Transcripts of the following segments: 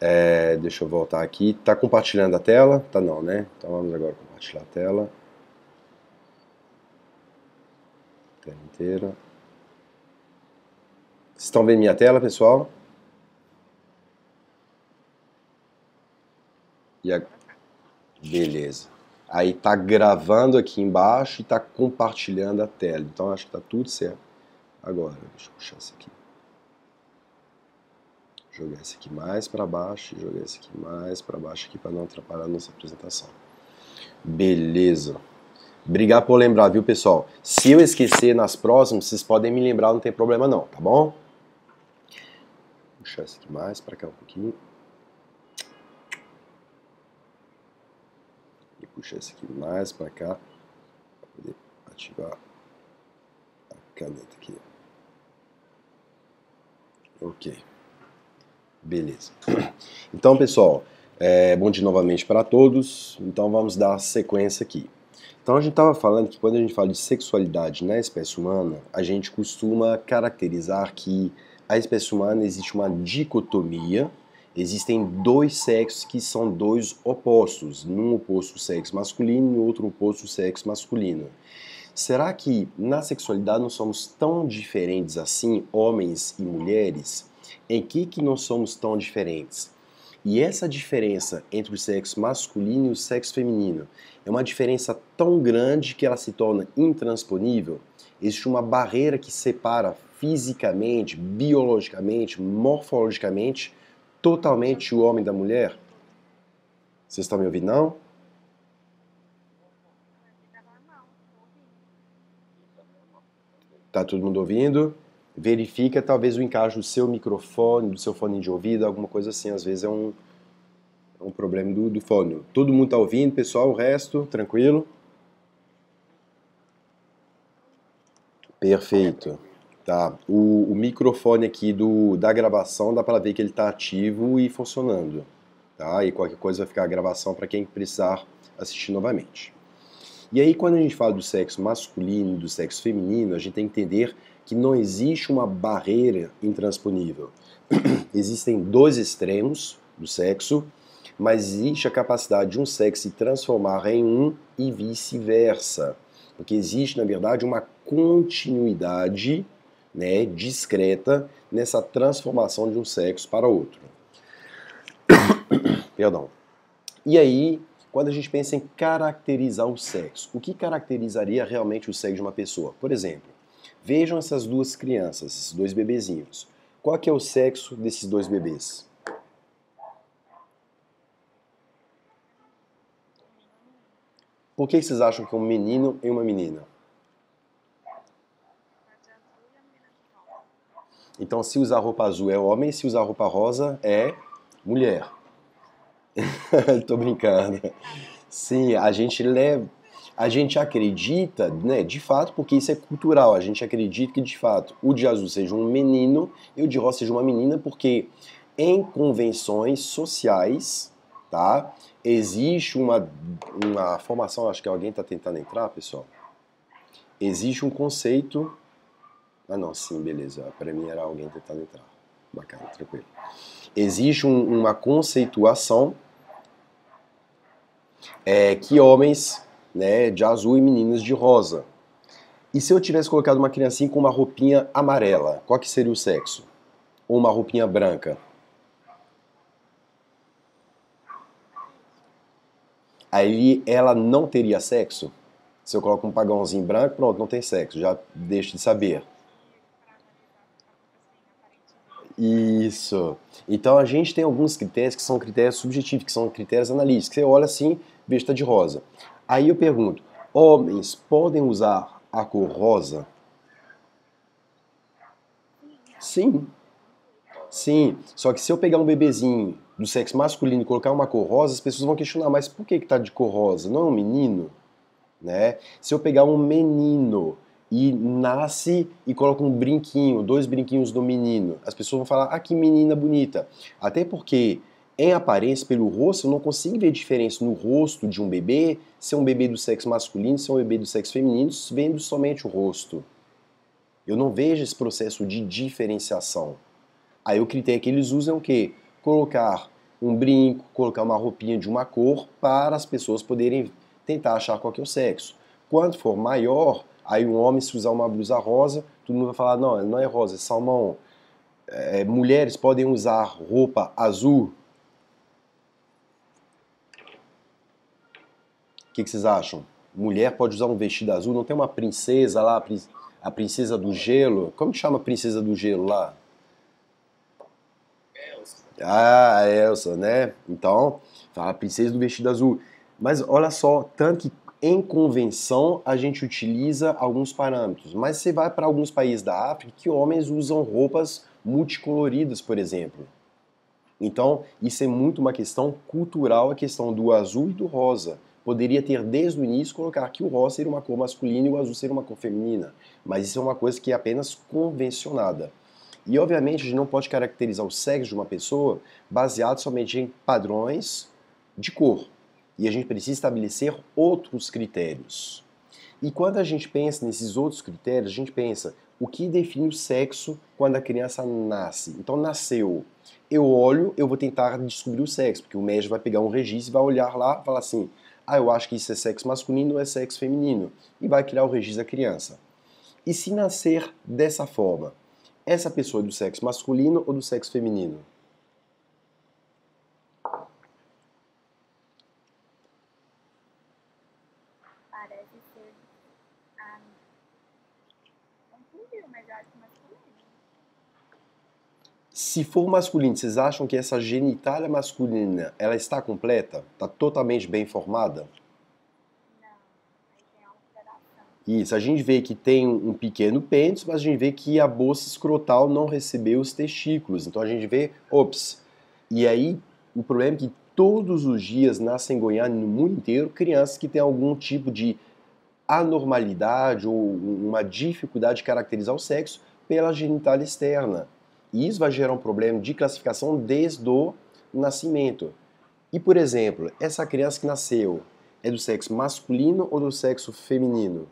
É, deixa eu voltar aqui. Tá compartilhando a tela? Tá não, né? Então vamos agora compartilhar a tela. A tela inteira. Vocês estão vendo minha tela, pessoal? E a... Beleza. Aí tá gravando aqui embaixo e tá compartilhando a tela. Então acho que tá tudo certo. Agora, deixa eu puxar isso aqui jogar esse aqui mais para baixo, jogar esse aqui mais para baixo aqui para não atrapalhar a nossa apresentação. Beleza. Brigar por lembrar, viu, pessoal? Se eu esquecer nas próximas, vocês podem me lembrar, não tem problema não, tá bom? Puxar esse aqui mais para cá um pouquinho. E puxar esse aqui mais para cá para poder ativar a caneta aqui. OK. Beleza. Então, pessoal, é, bom dia novamente para todos. Então, vamos dar sequência aqui. Então, a gente estava falando que quando a gente fala de sexualidade na espécie humana, a gente costuma caracterizar que a espécie humana existe uma dicotomia. Existem dois sexos que são dois opostos, num oposto sexo masculino e outro oposto sexo masculino. Será que na sexualidade não somos tão diferentes assim, homens e mulheres? Em que, que não somos tão diferentes? E essa diferença entre o sexo masculino e o sexo feminino é uma diferença tão grande que ela se torna intransponível. Existe uma barreira que separa fisicamente, biologicamente, morfologicamente, totalmente o homem da mulher? Vocês estão me ouvindo, não? Tá todo mundo ouvindo? verifica talvez o encaixe do seu microfone, do seu fone de ouvido, alguma coisa assim. Às vezes é um, é um problema do, do fone. Todo mundo tá ouvindo, pessoal? O resto, tranquilo? Perfeito. Tá. O, o microfone aqui do, da gravação dá para ver que ele está ativo e funcionando. Tá? E qualquer coisa vai ficar a gravação para quem precisar assistir novamente. E aí, quando a gente fala do sexo masculino e do sexo feminino, a gente tem que entender que não existe uma barreira intransponível. Existem dois extremos do sexo, mas existe a capacidade de um sexo se transformar em um e vice-versa. Porque existe, na verdade, uma continuidade né, discreta nessa transformação de um sexo para outro. Perdão. E aí, quando a gente pensa em caracterizar o sexo, o que caracterizaria realmente o sexo de uma pessoa? Por exemplo, Vejam essas duas crianças, esses dois bebezinhos. Qual que é o sexo desses dois bebês? Por que vocês acham que é um menino e uma menina? Então, se usar roupa azul é homem, se usar roupa rosa é mulher. Tô brincando. Sim, a gente leva a gente acredita, né, de fato, porque isso é cultural, a gente acredita que de fato o de azul seja um menino e o de rosa seja uma menina, porque em convenções sociais, tá, existe uma, uma formação, acho que alguém está tentando entrar, pessoal, existe um conceito, ah não, sim, beleza, para mim era alguém tentando entrar, bacana, tranquilo. Existe um, uma conceituação é, que homens né, de azul e meninas de rosa. E se eu tivesse colocado uma criancinha com uma roupinha amarela, qual que seria o sexo? Ou uma roupinha branca? Aí ela não teria sexo? Se eu coloco um pagãozinho branco, pronto, não tem sexo, já deixo de saber. Isso. Então a gente tem alguns critérios que são critérios subjetivos, que são critérios analíticos. Você olha assim, veja está de rosa. Aí eu pergunto: homens podem usar a cor rosa? Sim. Sim. Só que se eu pegar um bebezinho do sexo masculino e colocar uma cor rosa, as pessoas vão questionar, mas por que, que tá de cor rosa? Não é um menino? Né? Se eu pegar um menino e nasce e coloca um brinquinho, dois brinquinhos do menino, as pessoas vão falar, ah, que menina bonita. Até porque em aparência, pelo rosto, eu não consigo ver diferença no rosto de um bebê, se é um bebê do sexo masculino, se é um bebê do sexo feminino, vendo somente o rosto. Eu não vejo esse processo de diferenciação. Aí o critério que eles usam é o quê? Colocar um brinco, colocar uma roupinha de uma cor para as pessoas poderem tentar achar qual é o sexo. Quanto for maior, aí um homem se usar uma blusa rosa, todo mundo vai falar, não, não é rosa, é salmão. É, mulheres podem usar roupa azul, que, que vocês acham? Mulher pode usar um vestido azul? Não tem uma princesa lá, a princesa do gelo? Como que chama a princesa do gelo lá? Elsa. Ah, Elsa, né? Então, a princesa do vestido azul. Mas olha só, tanto que em convenção a gente utiliza alguns parâmetros, mas você vai para alguns países da África que homens usam roupas multicoloridas, por exemplo. Então, isso é muito uma questão cultural, a questão do azul e do rosa poderia ter desde o início colocar que o rosa seria uma cor masculina e o azul seria uma cor feminina, mas isso é uma coisa que é apenas convencionada. E obviamente a gente não pode caracterizar o sexo de uma pessoa baseado somente em padrões de cor. E a gente precisa estabelecer outros critérios. E quando a gente pensa nesses outros critérios, a gente pensa o que define o sexo quando a criança nasce. Então nasceu, eu olho, eu vou tentar descobrir o sexo, porque o médico vai pegar um registro e vai olhar lá e falar assim: ah, eu acho que isso é sexo masculino ou é sexo feminino, e vai criar o registro da criança. E se nascer dessa forma, essa pessoa é do sexo masculino ou do sexo feminino? se for masculino, vocês acham que essa genitália masculina, ela está completa? Está totalmente bem formada? É Isso, a gente vê que tem um pequeno pênis, mas a gente vê que a bolsa escrotal não recebeu os testículos. Então a gente vê, ops. E aí, o problema é que todos os dias nascem em Goiânia, no mundo inteiro, crianças que têm algum tipo de anormalidade ou uma dificuldade de caracterizar o sexo pela genitália externa isso vai gerar um problema de classificação desde o nascimento. E, por exemplo, essa criança que nasceu é do sexo masculino ou do sexo feminino?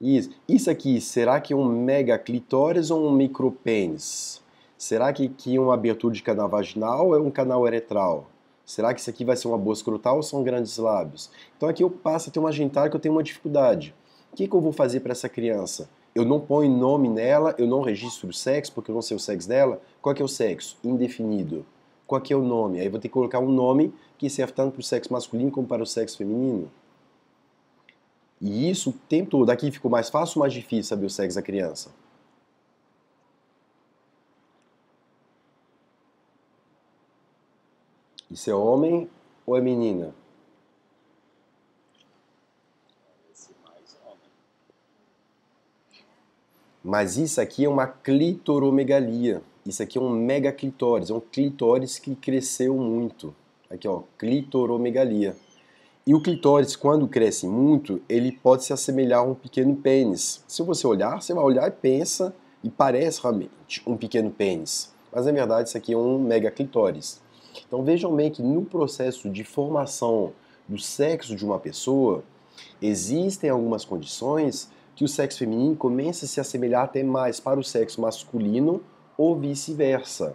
Isso. Isso aqui, será que é um mega clitóris ou um micropênis? Será que, que uma abertura de canal vaginal ou é um canal eretral? Será que isso aqui vai ser uma boa escrotal ou são grandes lábios? Então aqui eu passo a ter uma gentária que eu tenho uma dificuldade. O que, que eu vou fazer para essa criança? Eu não ponho nome nela, eu não registro o sexo, porque eu não sei o sexo dela. Qual que é o sexo? Indefinido. Qual que é o nome? Aí eu vou ter que colocar um nome que serve tanto para o sexo masculino como para o sexo feminino. E isso o tempo todo. Aqui ficou mais fácil ou mais difícil saber o sexo da criança? Isso é homem ou é menina? Mas isso aqui é uma clitoromegalia. Isso aqui é um megaclitóris, é um clitóris que cresceu muito. Aqui, ó, clitoromegalia. E o clitóris, quando cresce muito, ele pode se assemelhar a um pequeno pênis. Se você olhar, você vai olhar e pensa, e parece realmente um pequeno pênis. Mas na verdade, isso aqui é um megaclitóris. Então vejam bem que no processo de formação do sexo de uma pessoa, existem algumas condições que o sexo feminino começa a se assemelhar até mais para o sexo masculino ou vice-versa.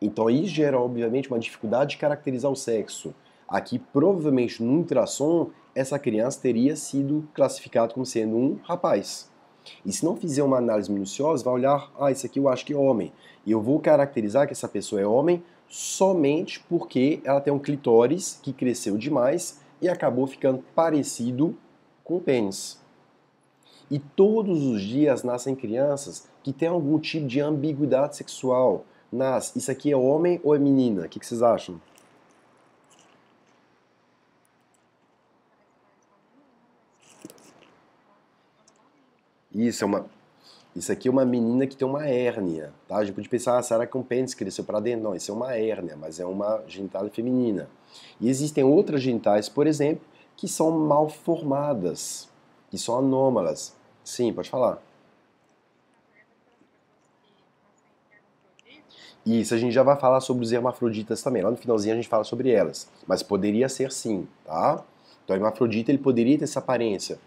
Então aí gera, obviamente, uma dificuldade de caracterizar o sexo. Aqui, provavelmente, no ultrassom, essa criança teria sido classificada como sendo um rapaz. E se não fizer uma análise minuciosa, vai olhar, ah, esse aqui eu acho que é homem. E eu vou caracterizar que essa pessoa é homem somente porque ela tem um clitóris que cresceu demais e acabou ficando parecido com o pênis. E todos os dias nascem crianças que têm algum tipo de ambiguidade sexual. Nas, isso aqui é homem ou é menina? O que, que vocês acham? Isso é uma isso aqui é uma menina que tem uma hérnia, tá? A gente pode pensar, ah, será que é um pênis cresceu para dentro? Não, isso é uma hérnia, mas é uma genital feminina. E existem outras genitais, por exemplo, que são mal formadas, que são anômalas. Sim, pode falar. Isso, a gente já vai falar sobre os hermafroditas também. Lá no finalzinho a gente fala sobre elas. Mas poderia ser sim, tá? Então, o hermafrodita ele poderia ter essa aparência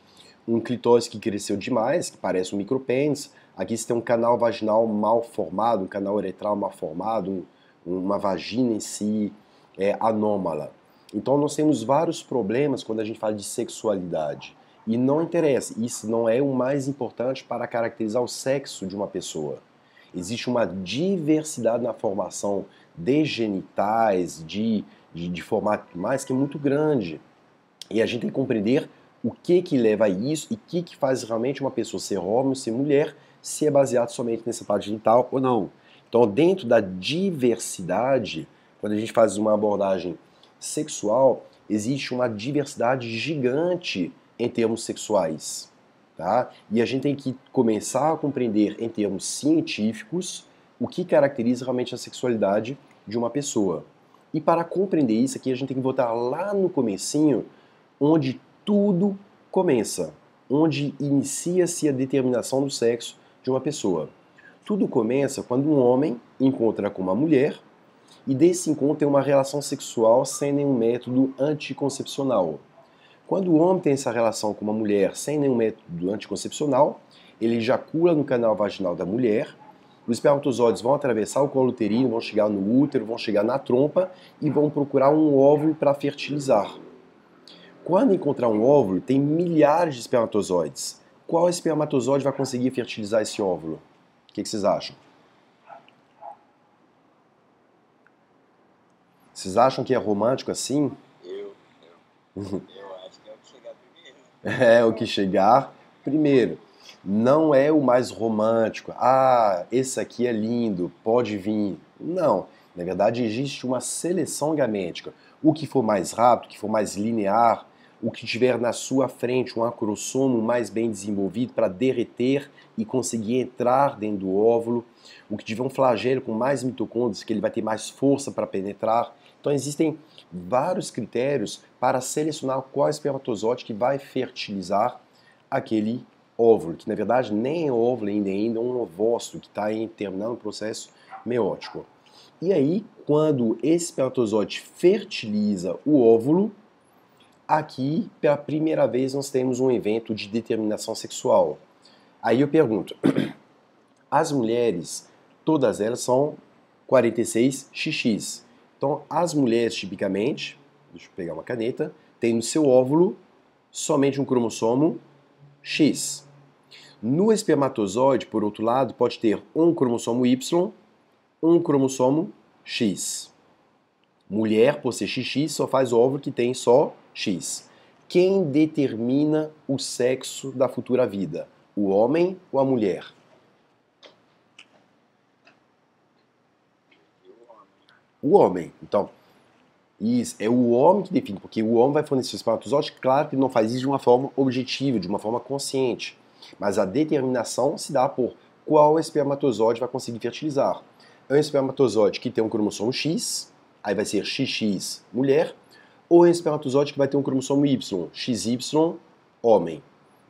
um clitóris que cresceu demais, que parece um micropênis. Aqui você tem um canal vaginal mal formado, um canal uretral mal formado, um, uma vagina em si é, anômala. Então nós temos vários problemas quando a gente fala de sexualidade. E não interessa, isso não é o mais importante para caracterizar o sexo de uma pessoa. Existe uma diversidade na formação de genitais, de, de, de formato mais que é muito grande. E a gente tem que compreender o que que leva a isso e o que que faz realmente uma pessoa ser homem, ser mulher, se é baseado somente nessa parte genital ou não. Então, dentro da diversidade, quando a gente faz uma abordagem sexual, existe uma diversidade gigante em termos sexuais. Tá? E a gente tem que começar a compreender em termos científicos o que caracteriza realmente a sexualidade de uma pessoa. E para compreender isso aqui, a gente tem que voltar lá no comecinho, onde tudo começa, onde inicia-se a determinação do sexo de uma pessoa. Tudo começa quando um homem encontra com uma mulher e desse encontro tem uma relação sexual sem nenhum método anticoncepcional. Quando o homem tem essa relação com uma mulher sem nenhum método anticoncepcional, ele ejacula no canal vaginal da mulher, os espermatozoides vão atravessar o colo uterino, vão chegar no útero, vão chegar na trompa e vão procurar um óvulo para fertilizar. Quando encontrar um óvulo, tem milhares de espermatozoides. Qual espermatozoide vai conseguir fertilizar esse óvulo? O que, que vocês acham? Vocês acham que é romântico assim? Eu, eu, eu acho que é o que chegar primeiro. é o que chegar primeiro. Não é o mais romântico. Ah, esse aqui é lindo, pode vir. Não. Na verdade, existe uma seleção gamética. O que for mais rápido, o que for mais linear, o que tiver na sua frente, um acrossomo mais bem desenvolvido para derreter e conseguir entrar dentro do óvulo, o que tiver um flagelo com mais mitocôndrias, que ele vai ter mais força para penetrar. Então existem vários critérios para selecionar qual espermatozoide que vai fertilizar aquele óvulo, que na verdade nem é óvulo ainda, é ainda um ovócito que está terminando o processo meiótico. E aí, quando esse espermatozoide fertiliza o óvulo, aqui pela primeira vez nós temos um evento de determinação sexual. Aí eu pergunto: as mulheres, todas elas são 46xx. Então, as mulheres tipicamente, deixa eu pegar uma caneta, tem no seu óvulo somente um cromossomo X. No espermatozoide, por outro lado, pode ter um cromossomo Y, um cromossomo X. Mulher, por ser XX, só faz óvulo que tem só X. Quem determina o sexo da futura vida? O homem ou a mulher? O homem. Então, isso, é o homem que define, porque o homem vai fornecer espermatozoide, claro que ele não faz isso de uma forma objetiva, de uma forma consciente. Mas a determinação se dá por qual espermatozoide vai conseguir fertilizar. É um espermatozoide que tem um cromossomo X, aí vai ser XX mulher, ou espermatozoide que vai ter um cromossomo Y, XY, homem.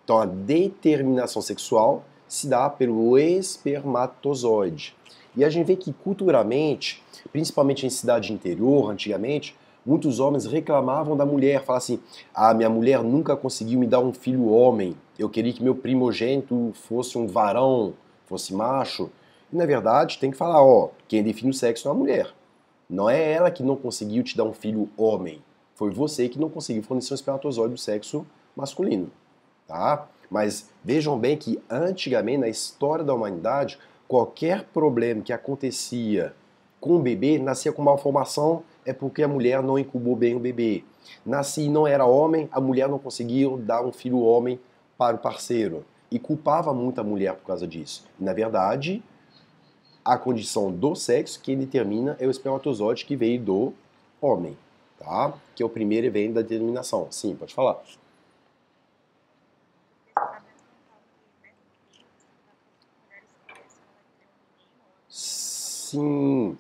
Então a determinação sexual se dá pelo espermatozoide. E a gente vê que culturalmente, principalmente em cidade interior, antigamente, muitos homens reclamavam da mulher, falavam assim: "Ah, minha mulher nunca conseguiu me dar um filho homem. Eu queria que meu primogênito fosse um varão, fosse macho". E na verdade, tem que falar, ó, quem define o sexo é a mulher. Não é ela que não conseguiu te dar um filho homem. Foi você que não conseguiu fornecer um espermatozoide do sexo masculino, tá? Mas vejam bem que antigamente, na história da humanidade, qualquer problema que acontecia com o bebê nascia com malformação, é porque a mulher não incubou bem o bebê. nasci e não era homem, a mulher não conseguiu dar um filho homem para o parceiro. E culpava muito a mulher por causa disso. E, na verdade, a condição do sexo que determina é o espermatozoide que veio do homem tá? Que é o primeiro evento da determinação. Sim, pode falar. Sim,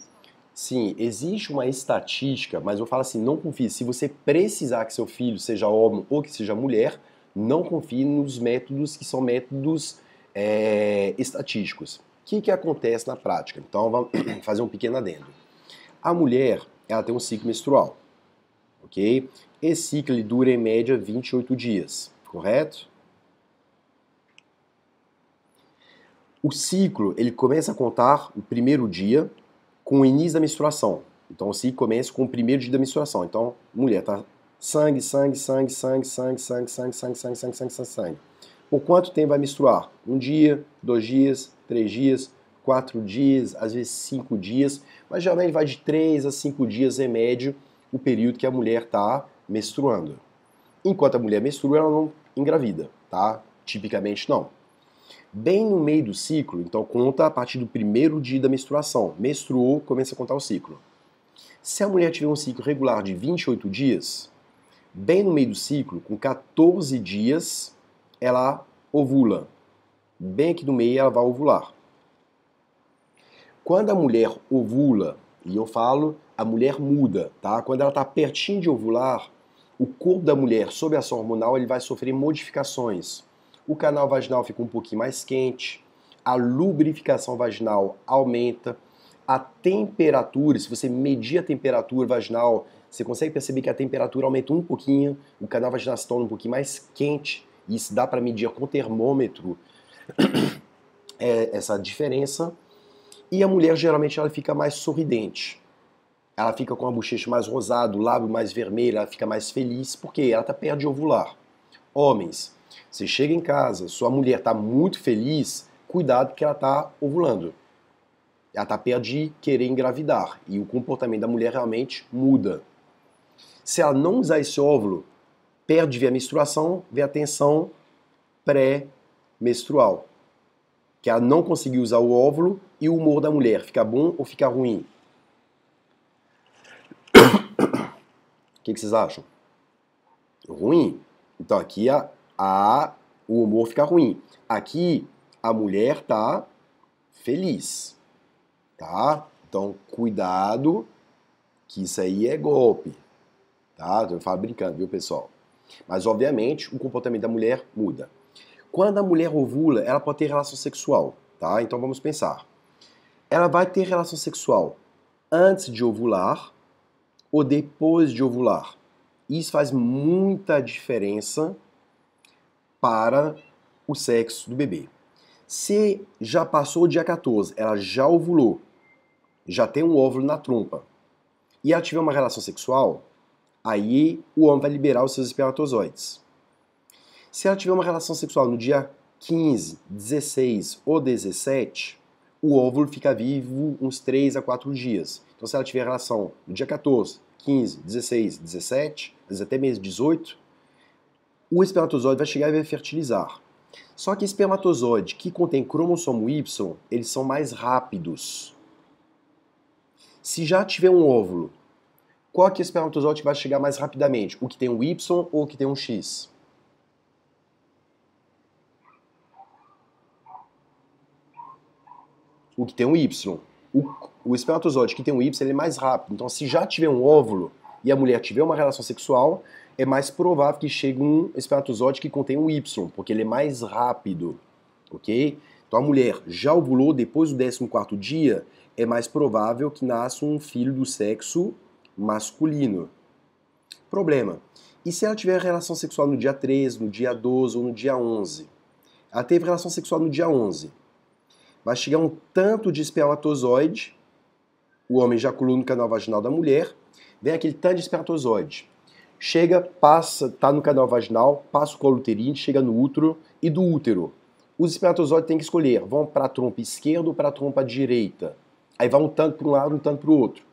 sim, existe uma estatística, mas eu falo assim, não confie. Se você precisar que seu filho seja homem ou que seja mulher, não confie nos métodos que são métodos é, estatísticos. O que, que acontece na prática? Então, vamos fazer um pequeno adendo. A mulher, ela tem um ciclo menstrual ok? Esse ciclo dura em média 28 dias, correto? O ciclo ele começa a contar o primeiro dia com o início da menstruação. Então o ciclo começa com o primeiro dia da menstruação. Então mulher tá sangue, sangue, sangue, sangue, sangue, sangue, sangue, sangue, sangue, sangue, sangue, sangue, sangue. Por quanto tempo vai menstruar? Um dia, dois dias, três dias, quatro dias, às vezes cinco dias, mas geralmente vai de três a cinco dias em médio o período que a mulher está menstruando. Enquanto a mulher menstrua, ela não engravida, tá? Tipicamente não. Bem no meio do ciclo, então conta a partir do primeiro dia da menstruação. Menstruou, começa a contar o ciclo. Se a mulher tiver um ciclo regular de 28 dias, bem no meio do ciclo, com 14 dias, ela ovula. Bem aqui no meio, ela vai ovular. Quando a mulher ovula, e eu falo a mulher muda, tá? Quando ela está pertinho de ovular, o corpo da mulher, sob ação hormonal, ele vai sofrer modificações. O canal vaginal fica um pouquinho mais quente, a lubrificação vaginal aumenta, a temperatura, se você medir a temperatura vaginal, você consegue perceber que a temperatura aumenta um pouquinho, o canal vaginal se torna um pouquinho mais quente, e isso dá para medir com termômetro é, essa diferença. E a mulher geralmente ela fica mais sorridente ela fica com a bochecha mais rosada, o lábio mais vermelho, ela fica mais feliz, porque ela está perto de ovular. Homens, você chega em casa, sua mulher está muito feliz, cuidado que ela está ovulando. Ela está perto de querer engravidar e o comportamento da mulher realmente muda. Se ela não usar esse óvulo, perde via menstruação, vê a tensão pré-menstrual. Que ela não conseguiu usar o óvulo e o humor da mulher fica bom ou fica ruim? que, que vocês acham? Ruim. Então aqui a, a, o humor fica ruim. Aqui a mulher tá feliz. Tá? Então cuidado que isso aí é golpe. Tá? Eu falo brincando, viu, pessoal? Mas obviamente o comportamento da mulher muda. Quando a mulher ovula, ela pode ter relação sexual, tá? Então vamos pensar. Ela vai ter relação sexual antes de ovular ou depois de ovular. Isso faz muita diferença para o sexo do bebê. Se já passou o dia 14, ela já ovulou, já tem um óvulo na trompa, e ela tiver uma relação sexual, aí o homem vai liberar os seus espermatozoides. Se ela tiver uma relação sexual no dia 15, 16 ou 17, o óvulo fica vivo uns 3 a 4 dias. Então, se ela tiver relação no dia 14, 15, 16, 17, às vezes até mês 18, o espermatozoide vai chegar e vai fertilizar. Só que espermatozoide que contém cromossomo Y, eles são mais rápidos. Se já tiver um óvulo, qual que é o espermatozoide que vai chegar mais rapidamente? O que tem um Y ou o que tem um X? O que tem um Y o, o espermatozoide que tem um Y ele é mais rápido. Então, se já tiver um óvulo e a mulher tiver uma relação sexual, é mais provável que chegue um espermatozoide que contém um Y, porque ele é mais rápido, ok? Então, a mulher já ovulou depois do 14 dia, é mais provável que nasça um filho do sexo masculino. Problema. E se ela tiver relação sexual no dia 13, no dia 12 ou no dia 11? Ela teve relação sexual no dia 11 vai chegar um tanto de espermatozoide, o homem ejaculou no canal vaginal da mulher, vem aquele tanto de espermatozoide. Chega, passa, tá no canal vaginal, passa o colo uterino, chega no útero e do útero. Os espermatozoides têm que escolher, vão para a trompa esquerda ou para a trompa direita. Aí vai um tanto para um lado, um tanto para o outro.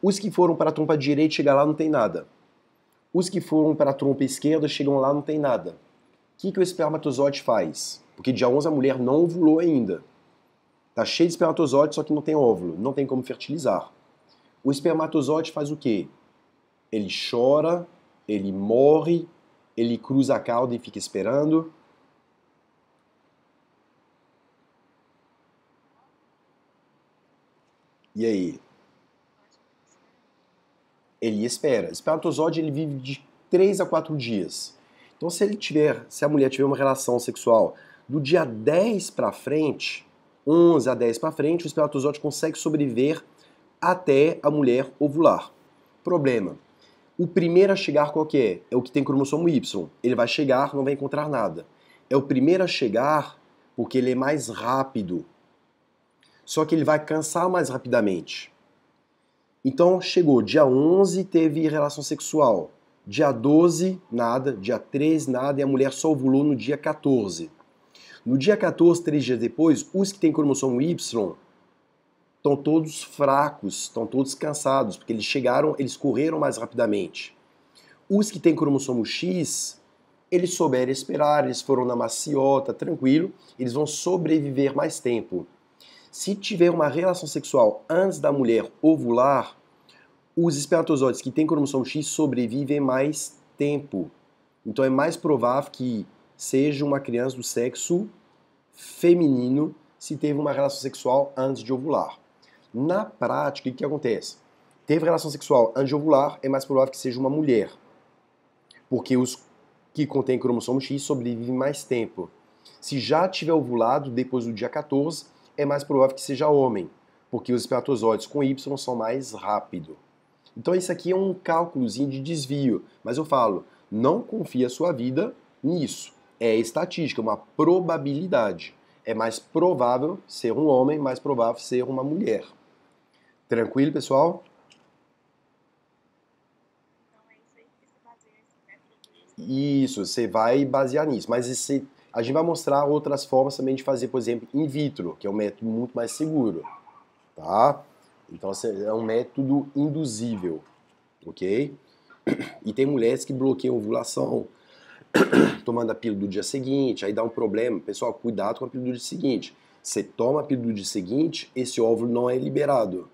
Os que foram para a trompa direita chegam lá, não tem nada. Os que foram para a trompa esquerda chegam lá, não tem nada. O que, que o espermatozoide faz? Porque dia 11 a mulher não ovulou ainda. Está cheio de espermatozoide, só que não tem óvulo, não tem como fertilizar. O espermatozoide faz o quê? Ele chora, ele morre, ele cruza a cauda e fica esperando. E aí? Ele espera. O espermatozoide ele vive de 3 a 4 dias. Então se ele tiver, se a mulher tiver uma relação sexual do dia 10 para frente, 11 a 10 para frente, o espermatozoide consegue sobreviver até a mulher ovular. Problema. O primeiro a chegar qual que é? É o que tem cromossomo Y. Ele vai chegar, não vai encontrar nada. É o primeiro a chegar porque ele é mais rápido. Só que ele vai cansar mais rapidamente. Então chegou dia 11, teve relação sexual. Dia 12, nada. Dia 13, nada. E a mulher só ovulou no dia 14. No dia 14, três dias depois, os que têm cromossomo Y estão todos fracos, estão todos cansados, porque eles chegaram, eles correram mais rapidamente. Os que têm cromossomo X, eles souberam esperar, eles foram na maciota, tranquilo, eles vão sobreviver mais tempo. Se tiver uma relação sexual antes da mulher ovular, os espermatozoides que têm cromossomo X sobrevivem mais tempo. Então é mais provável que seja uma criança do sexo feminino se teve uma relação sexual antes de ovular. Na prática, o que acontece? Teve relação sexual antes de ovular, é mais provável que seja uma mulher, porque os que contêm cromossomo X sobrevivem mais tempo. Se já tiver ovulado depois do dia 14, é mais provável que seja homem, porque os espermatozoides com Y são mais rápido. Então isso aqui é um cálculozinho de desvio, mas eu falo, não confie a sua vida nisso é estatística, é uma probabilidade. É mais provável ser um homem, mais provável ser uma mulher. Tranquilo, pessoal? Isso, você vai basear nisso. Mas esse, a gente vai mostrar outras formas também de fazer, por exemplo, in vitro, que é um método muito mais seguro. Tá? Então assim, é um método induzível, ok? E tem mulheres que bloqueiam ovulação, tomando a pílula do dia seguinte, aí dá um problema. Pessoal, cuidado com a pílula do dia seguinte. Você toma a pílula do dia seguinte, esse óvulo não é liberado.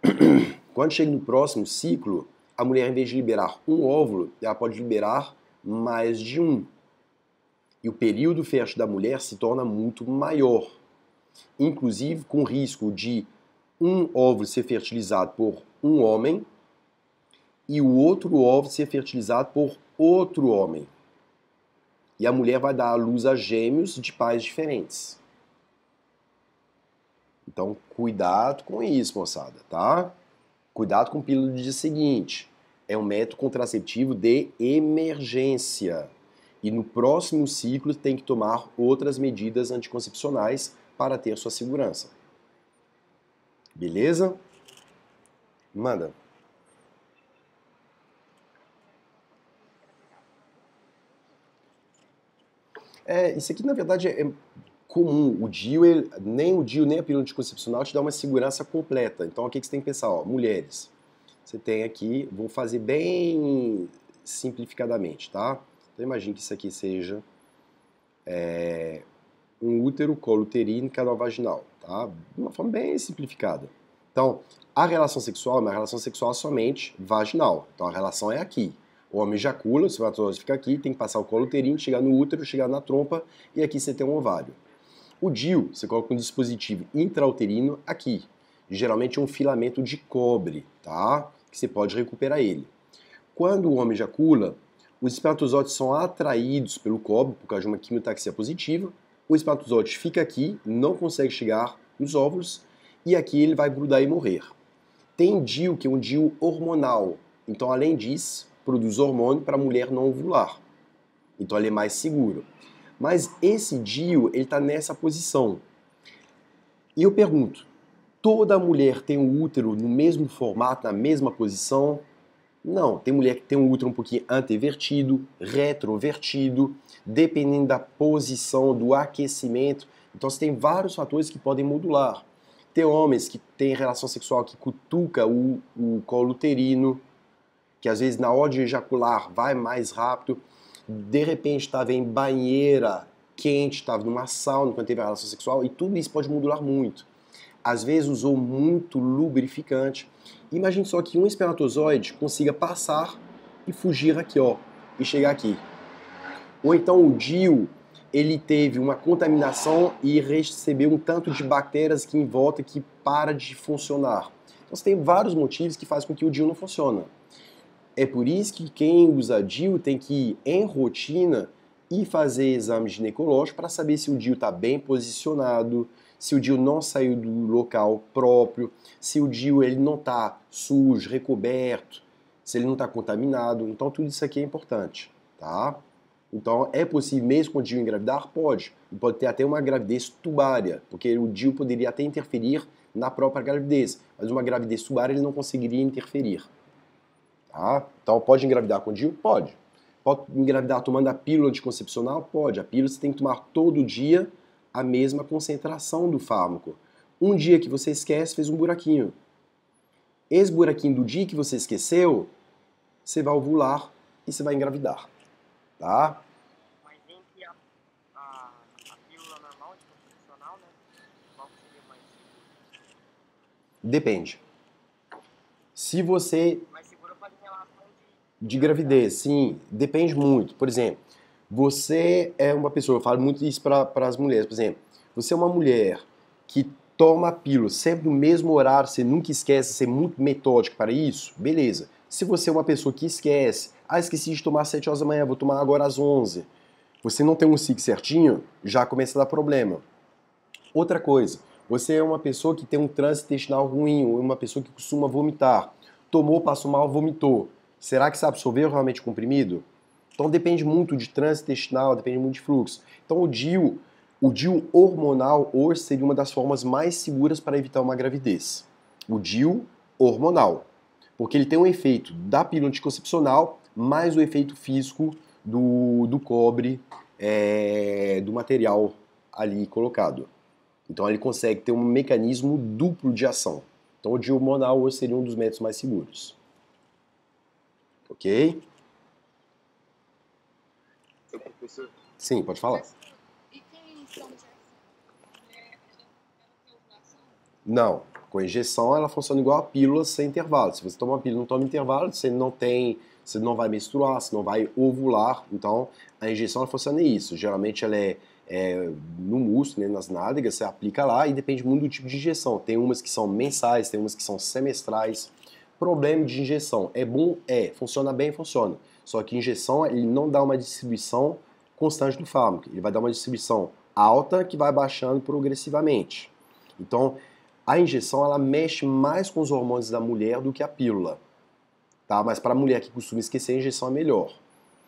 Quando chega no próximo ciclo, a mulher, em vez de liberar um óvulo, ela pode liberar mais de um. E o período fértil da mulher se torna muito maior, inclusive com risco de um óvulo ser fertilizado por um homem e o outro óvulo ser fertilizado por outro homem. E a mulher vai dar à luz a gêmeos de pais diferentes. Então, cuidado com isso, moçada, tá? Cuidado com o pílula do dia seguinte. É um método contraceptivo de emergência. E no próximo ciclo tem que tomar outras medidas anticoncepcionais para ter sua segurança. Beleza? Manda. É, isso aqui, na verdade, é comum. O DIU, ele, nem o DIU, nem a pílula anticoncepcional te dá uma segurança completa. Então, o que, que você tem que pensar? Ó, mulheres, você tem aqui, vou fazer bem simplificadamente, tá? Então, imagine que isso aqui seja é, um útero, colo uterino e canal vaginal, tá? De uma forma bem simplificada. Então, a relação sexual é uma relação sexual somente vaginal. Então, a relação é aqui, o homem ejacula, o espermatozoide fica aqui, tem que passar o colo uterino, chegar no útero, chegar na trompa e aqui você tem um ovário. O DIU, você coloca um dispositivo intrauterino aqui. Geralmente é um filamento de cobre, tá? Que você pode recuperar ele. Quando o homem ejacula, os espermatozoides são atraídos pelo cobre por causa de uma quimiotaxia positiva. O espermatozoide fica aqui, não consegue chegar nos óvulos e aqui ele vai grudar e morrer. Tem DIU, que é um DIU hormonal. Então, além disso, produz hormônio para a mulher não ovular. Então ele é mais seguro. Mas esse DIU, ele está nessa posição. E eu pergunto, toda mulher tem o um útero no mesmo formato, na mesma posição? Não, tem mulher que tem um útero um pouquinho antevertido, retrovertido, dependendo da posição, do aquecimento. Então você tem vários fatores que podem modular. Tem homens que têm relação sexual que cutuca o, o colo uterino, que às vezes na hora de ejacular vai mais rápido, de repente estava em banheira quente, estava numa sauna quando teve a relação sexual, e tudo isso pode modular muito. Às vezes usou muito lubrificante. Imagine só que um espermatozoide consiga passar e fugir aqui, ó, e chegar aqui. Ou então o DIU, ele teve uma contaminação e recebeu um tanto de bactérias que em volta que para de funcionar. Então você tem vários motivos que fazem com que o DIU não funcione. É por isso que quem usa DIU tem que ir em rotina e fazer exame ginecológico para saber se o DIU está bem posicionado, se o DIU não saiu do local próprio, se o DIU ele não está sujo, recoberto, se ele não está contaminado. Então tudo isso aqui é importante, tá? Então é possível mesmo com o DIU engravidar? Pode. Pode ter até uma gravidez tubária, porque o DIU poderia até interferir na própria gravidez, mas uma gravidez tubária ele não conseguiria interferir. Tá? Então pode engravidar com DIU? Pode. Pode engravidar tomando a pílula anticoncepcional? Pode. A pílula você tem que tomar todo dia a mesma concentração do fármaco. Um dia que você esquece, fez um buraquinho. Esse buraquinho do dia que você esqueceu, você vai ovular e você vai engravidar. Tá? Né? Depende. Se você de gravidez, sim, depende muito. Por exemplo, você é uma pessoa, eu falo muito isso para as mulheres, por exemplo, você é uma mulher que toma a pílula sempre no mesmo horário, você nunca esquece, você é muito metódico para isso, beleza. Se você é uma pessoa que esquece, ah, esqueci de tomar às 7 horas da manhã, vou tomar agora às 11. Você não tem um ciclo certinho, já começa a dar problema. Outra coisa, você é uma pessoa que tem um trânsito intestinal ruim, ou é uma pessoa que costuma vomitar. Tomou, passou mal, vomitou Será que se absorveu é realmente comprimido? Então depende muito de trânsito intestinal, depende muito de fluxo. Então o DIU, o DIU hormonal hoje seria uma das formas mais seguras para evitar uma gravidez. O DIU hormonal, porque ele tem um efeito da pílula anticoncepcional mais o efeito físico do, do cobre, é, do material ali colocado. Então ele consegue ter um mecanismo duplo de ação. Então o DIU hormonal hoje seria um dos métodos mais seguros ok? Sim, pode falar. Não, com injeção ela funciona igual a pílula sem intervalo. Se você toma uma pílula não toma intervalo, você não tem, você não vai menstruar, você não vai ovular. Então a injeção ela funciona isso. Geralmente ela é, é no músculo, né, nas nádegas, você aplica lá e depende muito do tipo de injeção. Tem umas que são mensais, tem umas que são semestrais. Problema de injeção. É bom? É. Funciona bem? Funciona. Só que injeção, ele não dá uma distribuição constante do fármaco. Ele vai dar uma distribuição alta que vai baixando progressivamente. Então, a injeção, ela mexe mais com os hormônios da mulher do que a pílula. Tá? Mas para a mulher que costuma esquecer, a injeção é melhor.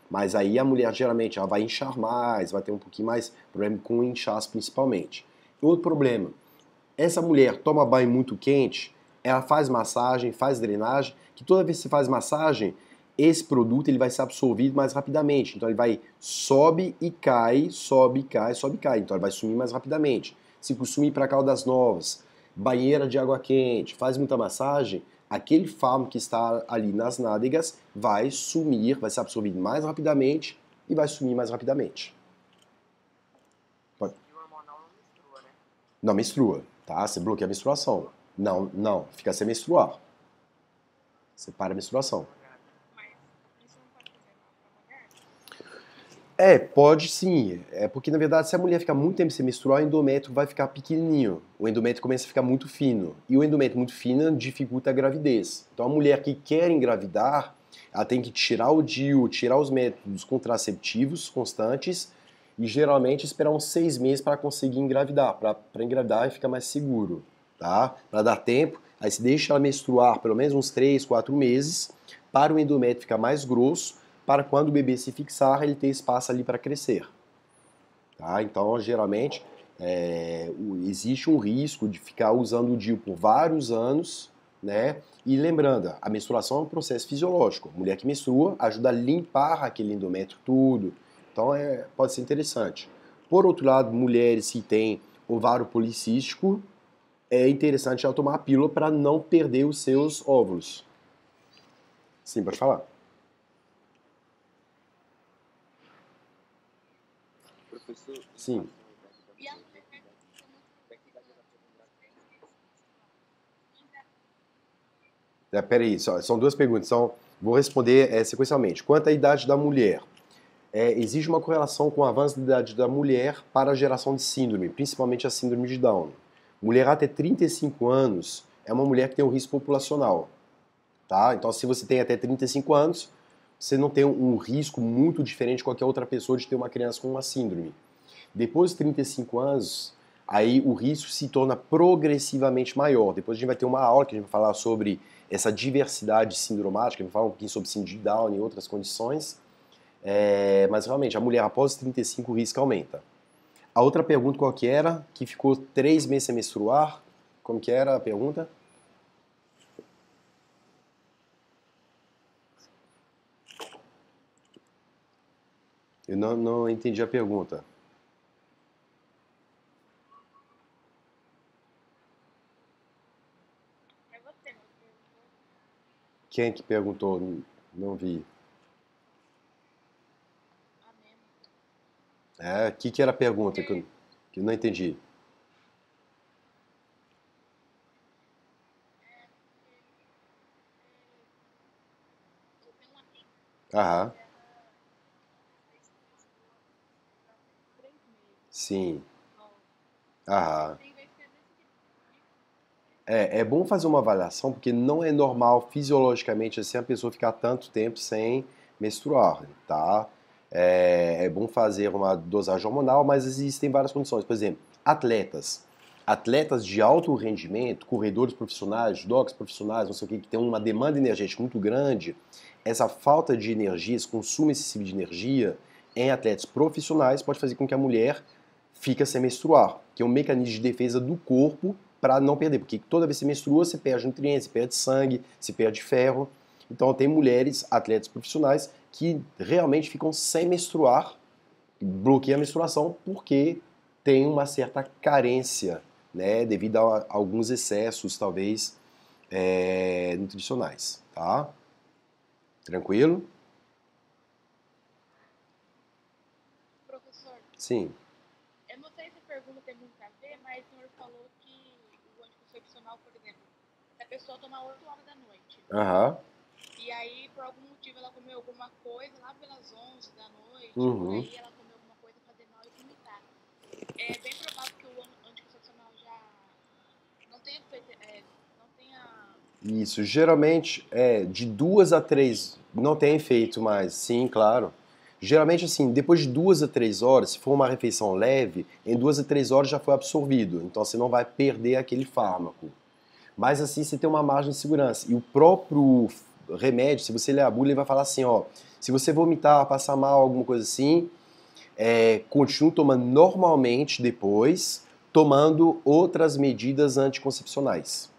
Mas aí a mulher geralmente ela vai inchar mais, vai ter um pouquinho mais problema com inchaço principalmente. Outro problema, essa mulher toma banho muito quente, ela faz massagem, faz drenagem, que toda vez que você faz massagem, esse produto ele vai ser absorvido mais rapidamente. Então ele vai sobe e cai, sobe e cai, sobe e cai. Então ele vai sumir mais rapidamente. Se consumir para caudas novas, banheira de água quente, faz muita massagem, aquele farm que está ali nas nádegas vai sumir, vai ser absorvido mais rapidamente e vai sumir mais rapidamente. Pode. E o não menstrua, né? Não menstrua, tá? Você bloqueia a menstruação. Não, não, fica sem menstruar. Você para a menstruação. É, pode sim. É porque, na verdade, se a mulher ficar muito tempo sem menstruar, o endométrio vai ficar pequenininho. O endométrio começa a ficar muito fino. E o endométrio muito fino dificulta a gravidez. Então, a mulher que quer engravidar, ela tem que tirar o DIU, tirar os métodos contraceptivos constantes e, geralmente, esperar uns seis meses para conseguir engravidar. Para engravidar, fica mais seguro tá? Para dar tempo, aí se deixa ela menstruar pelo menos uns 3, 4 meses, para o endométrio ficar mais grosso, para quando o bebê se fixar, ele ter espaço ali para crescer. Tá? Então, geralmente, é, existe um risco de ficar usando o DIU por vários anos, né? E lembrando, a menstruação é um processo fisiológico. A mulher que menstrua ajuda a limpar aquele endométrio tudo. Então, é, pode ser interessante. Por outro lado, mulheres que têm ovário policístico, é interessante ela tomar a pílula para não perder os seus óvulos. Sim, pode falar. Sim. É, peraí, só, são duas perguntas. São, então vou responder é, sequencialmente. Quanto à idade da mulher? É, existe uma correlação com o avanço da idade da mulher para a geração de síndrome, principalmente a síndrome de Down. Mulher até 35 anos é uma mulher que tem um risco populacional, tá? Então, se você tem até 35 anos, você não tem um risco muito diferente de qualquer outra pessoa de ter uma criança com uma síndrome. Depois de 35 anos, aí o risco se torna progressivamente maior. Depois a gente vai ter uma aula que a gente vai falar sobre essa diversidade sindromática, a gente vai falar um pouquinho sobre síndrome de Down e outras condições. É, mas realmente, a mulher após 35 o risco aumenta. A outra pergunta qual que era? Que ficou três meses sem menstruar? Como que era a pergunta? Eu não, não entendi a pergunta. Quem é que perguntou? Não vi. É, o que, que era a pergunta que eu, que eu não entendi? Aham. Sim. Aham. É, é bom fazer uma avaliação, porque não é normal fisiologicamente assim a pessoa ficar tanto tempo sem menstruar, tá? é, é bom fazer uma dosagem hormonal, mas existem várias condições. Por exemplo, atletas. Atletas de alto rendimento, corredores profissionais, docs profissionais, não sei o que, que tem uma demanda energética muito grande, essa falta de energia, esse consumo excessivo de energia em atletas profissionais pode fazer com que a mulher fique sem menstruar, que é um mecanismo de defesa do corpo para não perder, porque toda vez que você menstrua, você perde nutrientes, você perde sangue, você perde ferro. Então tem mulheres, atletas profissionais, que realmente ficam sem menstruar, bloqueiam a menstruação porque tem uma certa carência, né, devido a alguns excessos, talvez, é, nutricionais, tá? Tranquilo? Professor. Sim. Eu não sei se a pergunta tem muito a ver, mas o senhor falou que o anticoncepcional, por exemplo, se a pessoa tomar 8 horas da noite. Aham. Uhum e aí, por algum motivo, ela comeu alguma coisa lá pelas 11 da noite, uhum. aí ela comeu alguma coisa pra fazer mal e vomitar. É bem provável que o anticoncepcional já não tenha feito... É, não tenha... Isso, geralmente é de duas a três, não tem efeito mais, sim, claro. Geralmente, assim, depois de duas a três horas, se for uma refeição leve, em duas a três horas já foi absorvido, então você não vai perder aquele fármaco. Mas assim você tem uma margem de segurança. E o próprio remédio, se você ler a bula, ele vai falar assim, ó, se você vomitar, passar mal, alguma coisa assim, é, continue tomando normalmente depois, tomando outras medidas anticoncepcionais.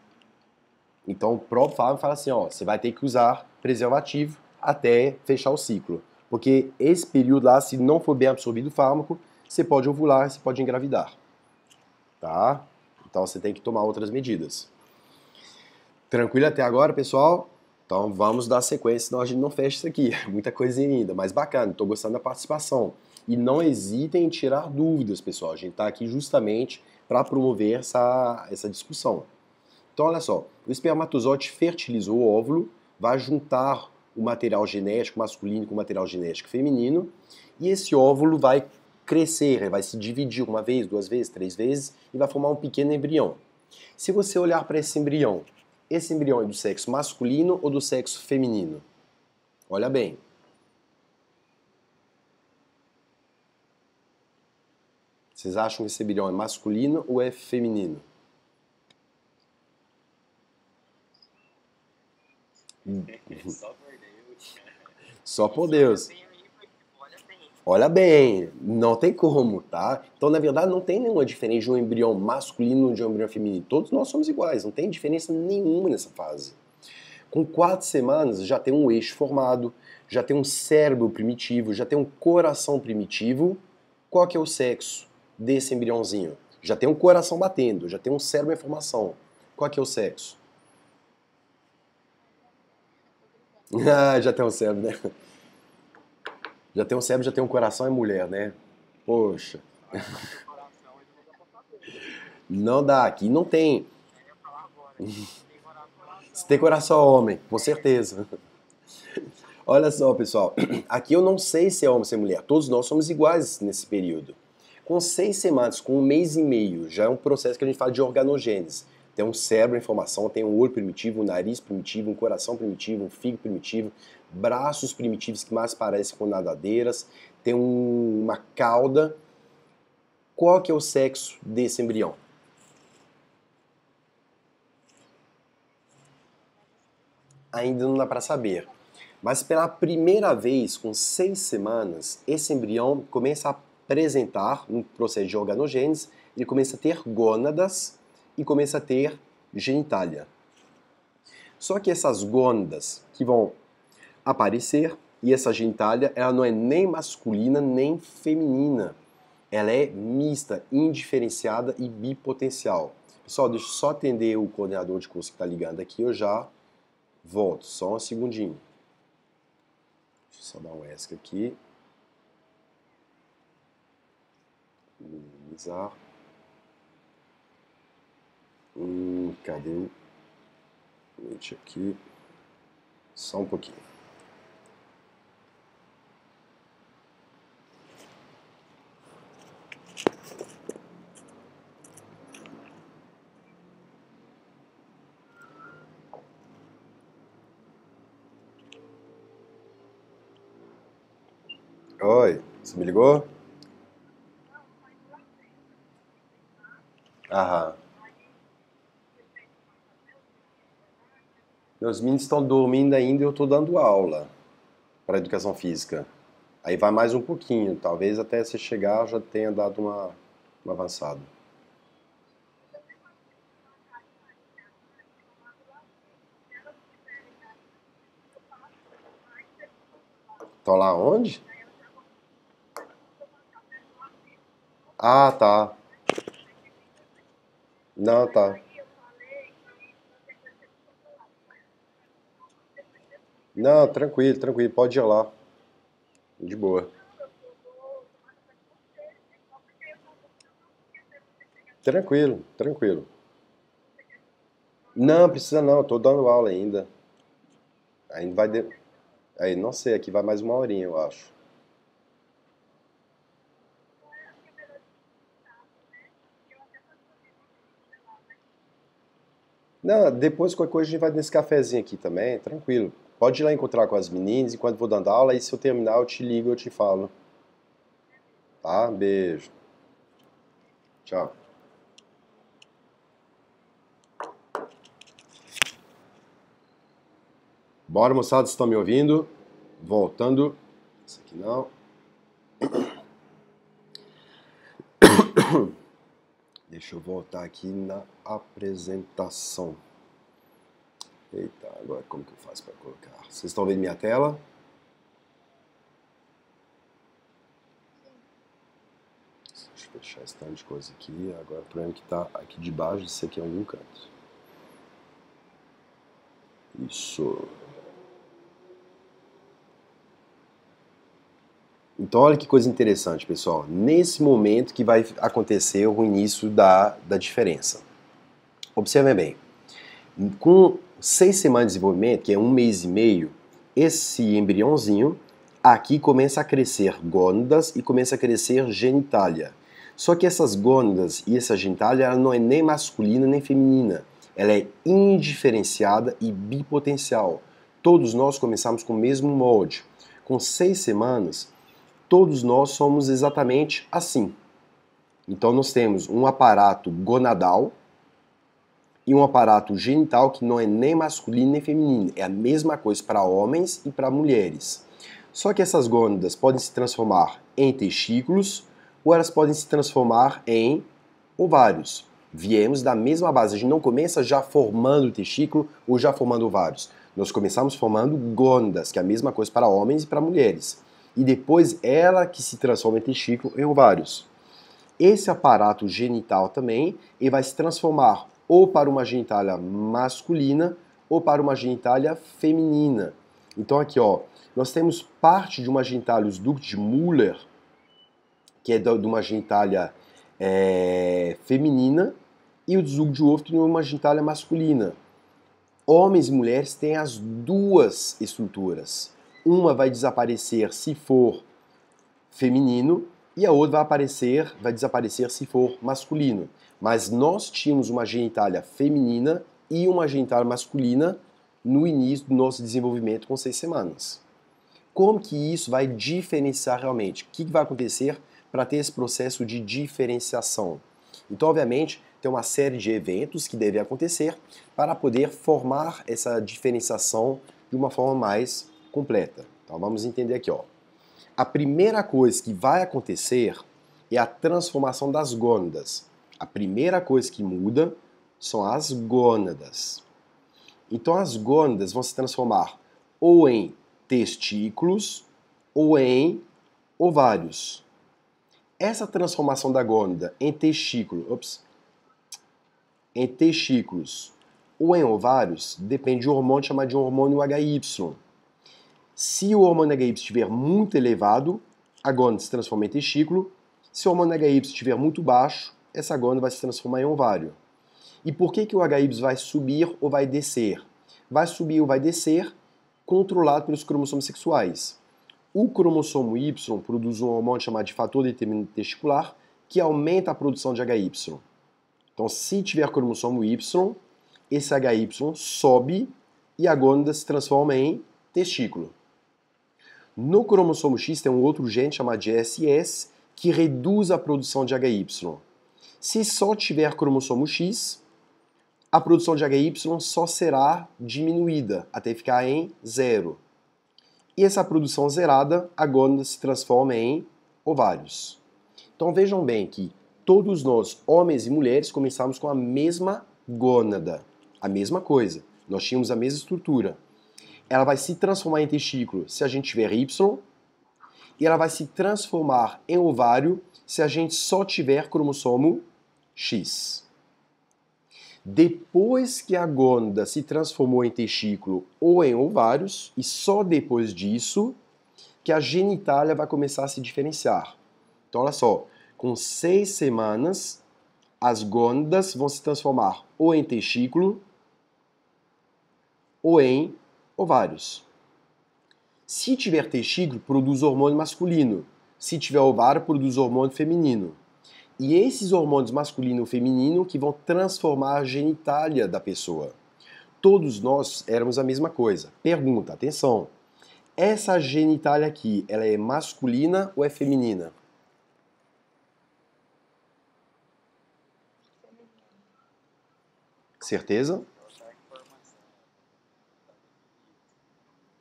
Então o próprio Fábio fala assim, ó, você vai ter que usar preservativo até fechar o ciclo. Porque esse período lá, se não for bem absorvido o fármaco, você pode ovular, você pode engravidar. Tá? Então você tem que tomar outras medidas. Tranquilo até agora, pessoal? Então vamos dar sequência, senão a gente não fecha isso aqui. Muita coisa ainda, mas bacana, estou gostando da participação. E não hesitem em tirar dúvidas, pessoal. A gente está aqui justamente para promover essa, essa discussão. Então, olha só, o espermatozoide fertilizou o óvulo, vai juntar o material genético masculino com o material genético feminino, e esse óvulo vai crescer, né? vai se dividir uma vez, duas vezes, três vezes, e vai formar um pequeno embrião. Se você olhar para esse embrião, esse embrião é do sexo masculino ou do sexo feminino? Olha bem. Vocês acham que esse embrião é masculino ou é feminino? Só por Deus. Só por Deus. Olha bem, não tem como, tá? Então, na verdade, não tem nenhuma diferença de um embrião masculino de um embrião feminino. Todos nós somos iguais, não tem diferença nenhuma nessa fase. Com quatro semanas, já tem um eixo formado, já tem um cérebro primitivo, já tem um coração primitivo. Qual que é o sexo desse embriãozinho? Já tem um coração batendo, já tem um cérebro em formação. Qual que é o sexo? Ah, já tem um cérebro, né? Já tem um cérebro, já tem um coração, é mulher, né? Poxa. Não dá, aqui não tem. Se tem coração homem, com certeza. Olha só, pessoal. Aqui eu não sei se é homem ou se é mulher. Todos nós somos iguais nesse período. Com seis semanas, com um mês e meio, já é um processo que a gente fala de organogênese. Tem um cérebro em formação, tem um olho primitivo, um nariz primitivo, um coração primitivo, um fígado primitivo, braços primitivos que mais parecem com nadadeiras, tem um, uma cauda. Qual que é o sexo desse embrião? Ainda não dá para saber. Mas pela primeira vez, com seis semanas, esse embrião começa a apresentar um processo de organogênese, ele começa a ter gônadas e começa a ter genitália. Só que essas gônadas, que vão aparecer. E essa gentalha, ela não é nem masculina nem feminina. Ela é mista, indiferenciada e bipotencial. Pessoal, deixa eu só atender o coordenador de curso que está ligando aqui, eu já volto. Só um segundinho. Deixa eu só dar um ESC aqui. Minimizar. Hum, cadê o... Deixa aqui. Só um pouquinho. Oi, você me ligou? Aham. Meus meninos estão dormindo ainda e eu estou dando aula para educação física. Aí vai mais um pouquinho, talvez até você chegar já tenha dado uma, uma avançada. Tô tá lá onde? Ah, tá. Não, tá. Não, tranquilo, tranquilo. Pode ir lá. De boa. Tranquilo, tranquilo. Não, precisa não. Eu tô dando aula ainda. Ainda vai... De... Aí, não sei. Aqui vai mais uma horinha, eu acho. Não, depois qualquer coisa a gente vai nesse cafezinho aqui também, tranquilo. Pode ir lá encontrar com as meninas enquanto vou dando aula e se eu terminar eu te ligo, eu te falo. Tá? Beijo. Tchau. Bora, moçada, vocês estão me ouvindo? Voltando. Isso aqui não. Deixa eu voltar aqui na apresentação. Eita, agora como que eu faço para colocar? Vocês estão vendo minha tela? Deixa eu fechar esse tanto de coisa aqui. Agora o problema é que está aqui debaixo, isso aqui é um canto. Isso. Então, olha que coisa interessante, pessoal. Nesse momento que vai acontecer o início da, da diferença. Observem bem. Com seis semanas de desenvolvimento, que é um mês e meio, esse embriãozinho aqui começa a crescer gônadas e começa a crescer genitália. Só que essas gônadas e essa genitália ela não é nem masculina nem feminina. Ela é indiferenciada e bipotencial. Todos nós começamos com o mesmo molde. Com seis semanas, todos nós somos exatamente assim. Então nós temos um aparato gonadal e um aparato genital que não é nem masculino nem feminino, é a mesma coisa para homens e para mulheres. Só que essas gônadas podem se transformar em testículos ou elas podem se transformar em ovários. Viemos da mesma base, a gente não começa já formando testículo ou já formando ovários. Nós começamos formando gônadas, que é a mesma coisa para homens e para mulheres e depois ela que se transforma em testículo em ovários. Esse aparato genital também ele vai se transformar ou para uma genitália masculina ou para uma genitália feminina. Então aqui ó, nós temos parte de uma genitália, os ductos de Müller, que é de uma genitália é, feminina, e o Zug de Wolf de uma genitália masculina. Homens e mulheres têm as duas estruturas uma vai desaparecer se for feminino e a outra vai aparecer, vai desaparecer se for masculino. Mas nós tínhamos uma genitália feminina e uma genitália masculina no início do nosso desenvolvimento com seis semanas. Como que isso vai diferenciar realmente? O que vai acontecer para ter esse processo de diferenciação? Então, obviamente, tem uma série de eventos que devem acontecer para poder formar essa diferenciação de uma forma mais completa. Então vamos entender aqui, ó. A primeira coisa que vai acontecer é a transformação das gônadas. A primeira coisa que muda são as gônadas. Então as gônadas vão se transformar ou em testículos ou em ovários. Essa transformação da gônada em testículo, ops, em testículos ou em ovários depende de um hormônio chamado de hormônio HY. Se o hormônio HY estiver muito elevado, a gônada se transforma em testículo. Se o hormônio HY estiver muito baixo, essa gônada vai se transformar em ovário. E por que, que o HY vai subir ou vai descer? Vai subir ou vai descer controlado pelos cromossomos sexuais. O cromossomo Y produz um hormônio chamado de fator determinante testicular, que aumenta a produção de HY. Então, se tiver cromossomo Y, esse HY sobe e a gônada se transforma em testículo. No cromossomo X tem um outro gene chamado SS que reduz a produção de HY. Se só tiver cromossomo X, a produção de HY só será diminuída até ficar em zero. E essa produção zerada agora se transforma em ovários. Então vejam bem que todos nós, homens e mulheres, começamos com a mesma gônada, a mesma coisa. Nós tínhamos a mesma estrutura, ela vai se transformar em testículo se a gente tiver Y, e ela vai se transformar em ovário se a gente só tiver cromossomo X. Depois que a gônada se transformou em testículo ou em ovários, e só depois disso que a genitália vai começar a se diferenciar. Então, olha só, com seis semanas, as gônadas vão se transformar ou em testículo ou em ovários. Se tiver testículo, produz hormônio masculino. Se tiver ovário, produz hormônio feminino. E esses hormônios masculino e feminino que vão transformar a genitália da pessoa. Todos nós éramos a mesma coisa. Pergunta, atenção. Essa genitália aqui, ela é masculina ou é feminina? Certeza?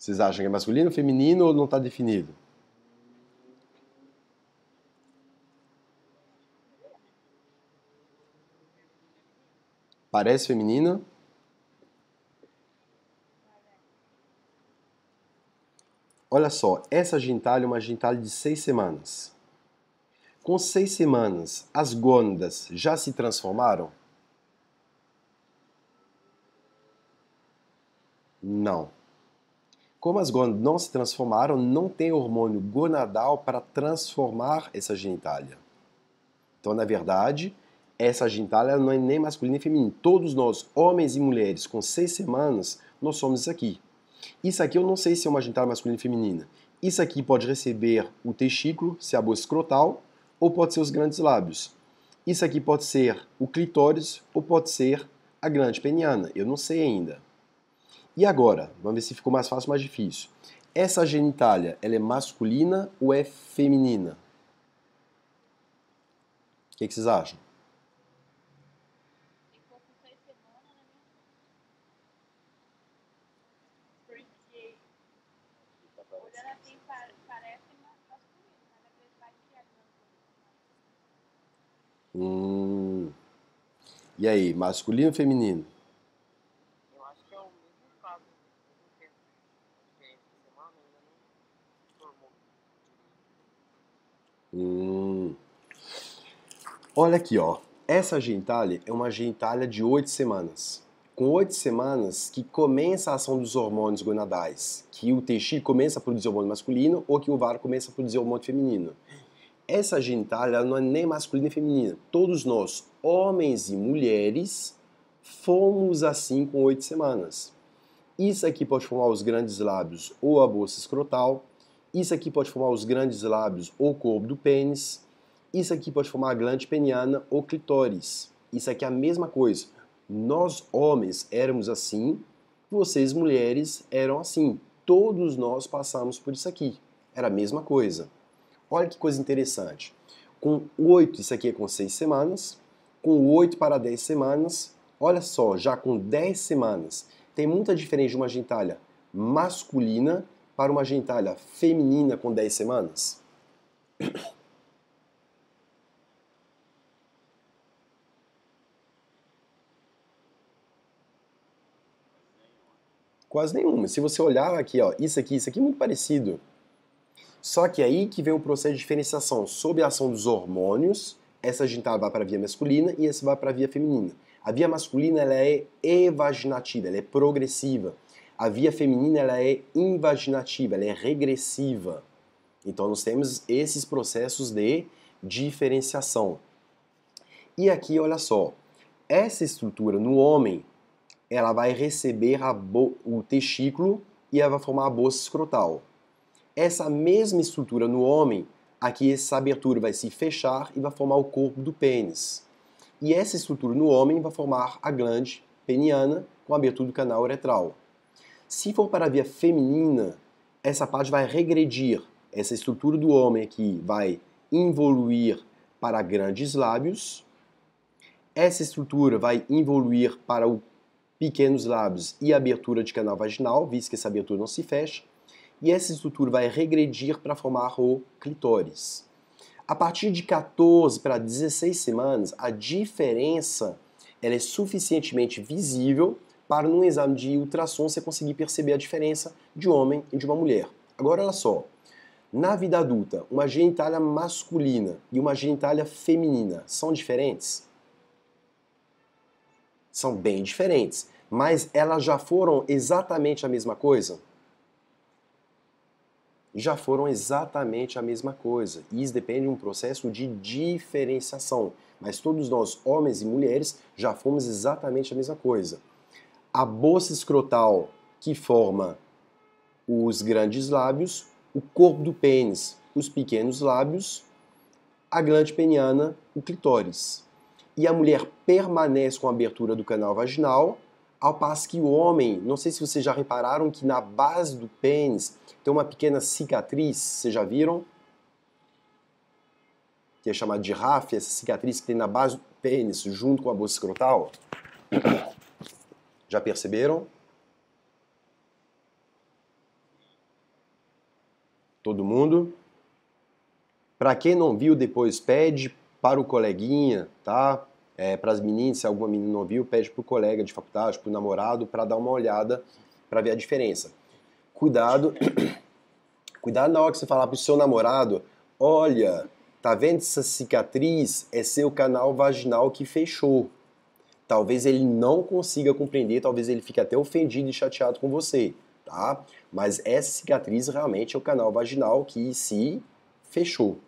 Vocês acham que é masculino, feminino ou não está definido? Parece feminino? Olha só, essa gentalha é uma gentalha de seis semanas. Com seis semanas, as gônadas já se transformaram? Não. Como as gônadas não se transformaram, não tem hormônio gonadal para transformar essa genitália. Então, na verdade, essa genitália não é nem masculina nem feminina. Todos nós, homens e mulheres, com seis semanas, nós somos isso aqui. Isso aqui eu não sei se é uma genitália masculina ou feminina. Isso aqui pode receber o testículo, se é a bolsa escrotal, ou pode ser os grandes lábios. Isso aqui pode ser o clitóris ou pode ser a glande peniana. Eu não sei ainda. E agora? Vamos ver se ficou mais fácil ou mais difícil. Essa genitália, ela é masculina ou é feminina? O que, que vocês acham? Hum. E aí, masculino ou feminino? Hum. Olha aqui, ó. Essa gentalha é uma gentalha de oito semanas. Com oito semanas que começa a ação dos hormônios gonadais, que o testículo começa a produzir hormônio masculino ou que o ovário começa a produzir hormônio feminino. Essa gentalha não é nem masculina nem feminina. Todos nós, homens e mulheres, fomos assim com oito semanas. Isso aqui pode formar os grandes lábios ou a bolsa escrotal, isso aqui pode formar os grandes lábios ou corpo do pênis. Isso aqui pode formar a glande peniana ou clitóris. Isso aqui é a mesma coisa. Nós homens éramos assim, vocês mulheres eram assim. Todos nós passamos por isso aqui. Era a mesma coisa. Olha que coisa interessante. Com oito isso aqui é com seis semanas. Com oito para dez semanas, olha só, já com dez semanas, tem muita diferença de uma gentalha masculina para uma gentalha feminina com 10 semanas? Quase nenhuma. Se você olhar aqui, ó, isso aqui, isso aqui é muito parecido. Só que aí que vem o processo de diferenciação. Sob a ação dos hormônios, essa gentalha vai para a via masculina e essa vai para a via feminina. A via masculina ela é evaginativa, ela é progressiva a via feminina ela é invaginativa, ela é regressiva. Então nós temos esses processos de diferenciação. E aqui, olha só, essa estrutura no homem, ela vai receber o testículo e ela vai formar a bolsa escrotal. Essa mesma estrutura no homem, aqui essa abertura vai se fechar e vai formar o corpo do pênis. E essa estrutura no homem vai formar a glande peniana com a abertura do canal uretral. Se for para a via feminina, essa parte vai regredir. Essa estrutura do homem aqui vai involuir para grandes lábios. Essa estrutura vai involuir para o pequenos lábios e abertura de canal vaginal, visto que essa abertura não se fecha. E essa estrutura vai regredir para formar o clitóris. A partir de 14 para 16 semanas, a diferença ela é suficientemente visível para num exame de ultrassom você conseguir perceber a diferença de homem e de uma mulher. Agora olha só, na vida adulta, uma genitália masculina e uma genitália feminina são diferentes? São bem diferentes, mas elas já foram exatamente a mesma coisa? já foram exatamente a mesma coisa. E isso depende de um processo de diferenciação. Mas todos nós, homens e mulheres, já fomos exatamente a mesma coisa a bolsa escrotal que forma os grandes lábios, o corpo do pênis, os pequenos lábios, a glande peniana, o clitóris. E a mulher permanece com a abertura do canal vaginal, ao passo que o homem, não sei se vocês já repararam que na base do pênis tem uma pequena cicatriz, vocês já viram? Que é chamada de rafe, essa cicatriz que tem na base do pênis, junto com a bolsa escrotal. Já perceberam? Todo mundo? Para quem não viu depois, pede para o coleguinha, tá? É, para as meninas, se alguma menina não viu, pede para o colega de faculdade, para o namorado, para dar uma olhada, para ver a diferença. Cuidado, cuidado na hora que você falar para o seu namorado, olha, tá vendo essa cicatriz? É seu canal vaginal que fechou talvez ele não consiga compreender, talvez ele fique até ofendido e chateado com você, tá? Mas essa cicatriz realmente é o canal vaginal que se fechou,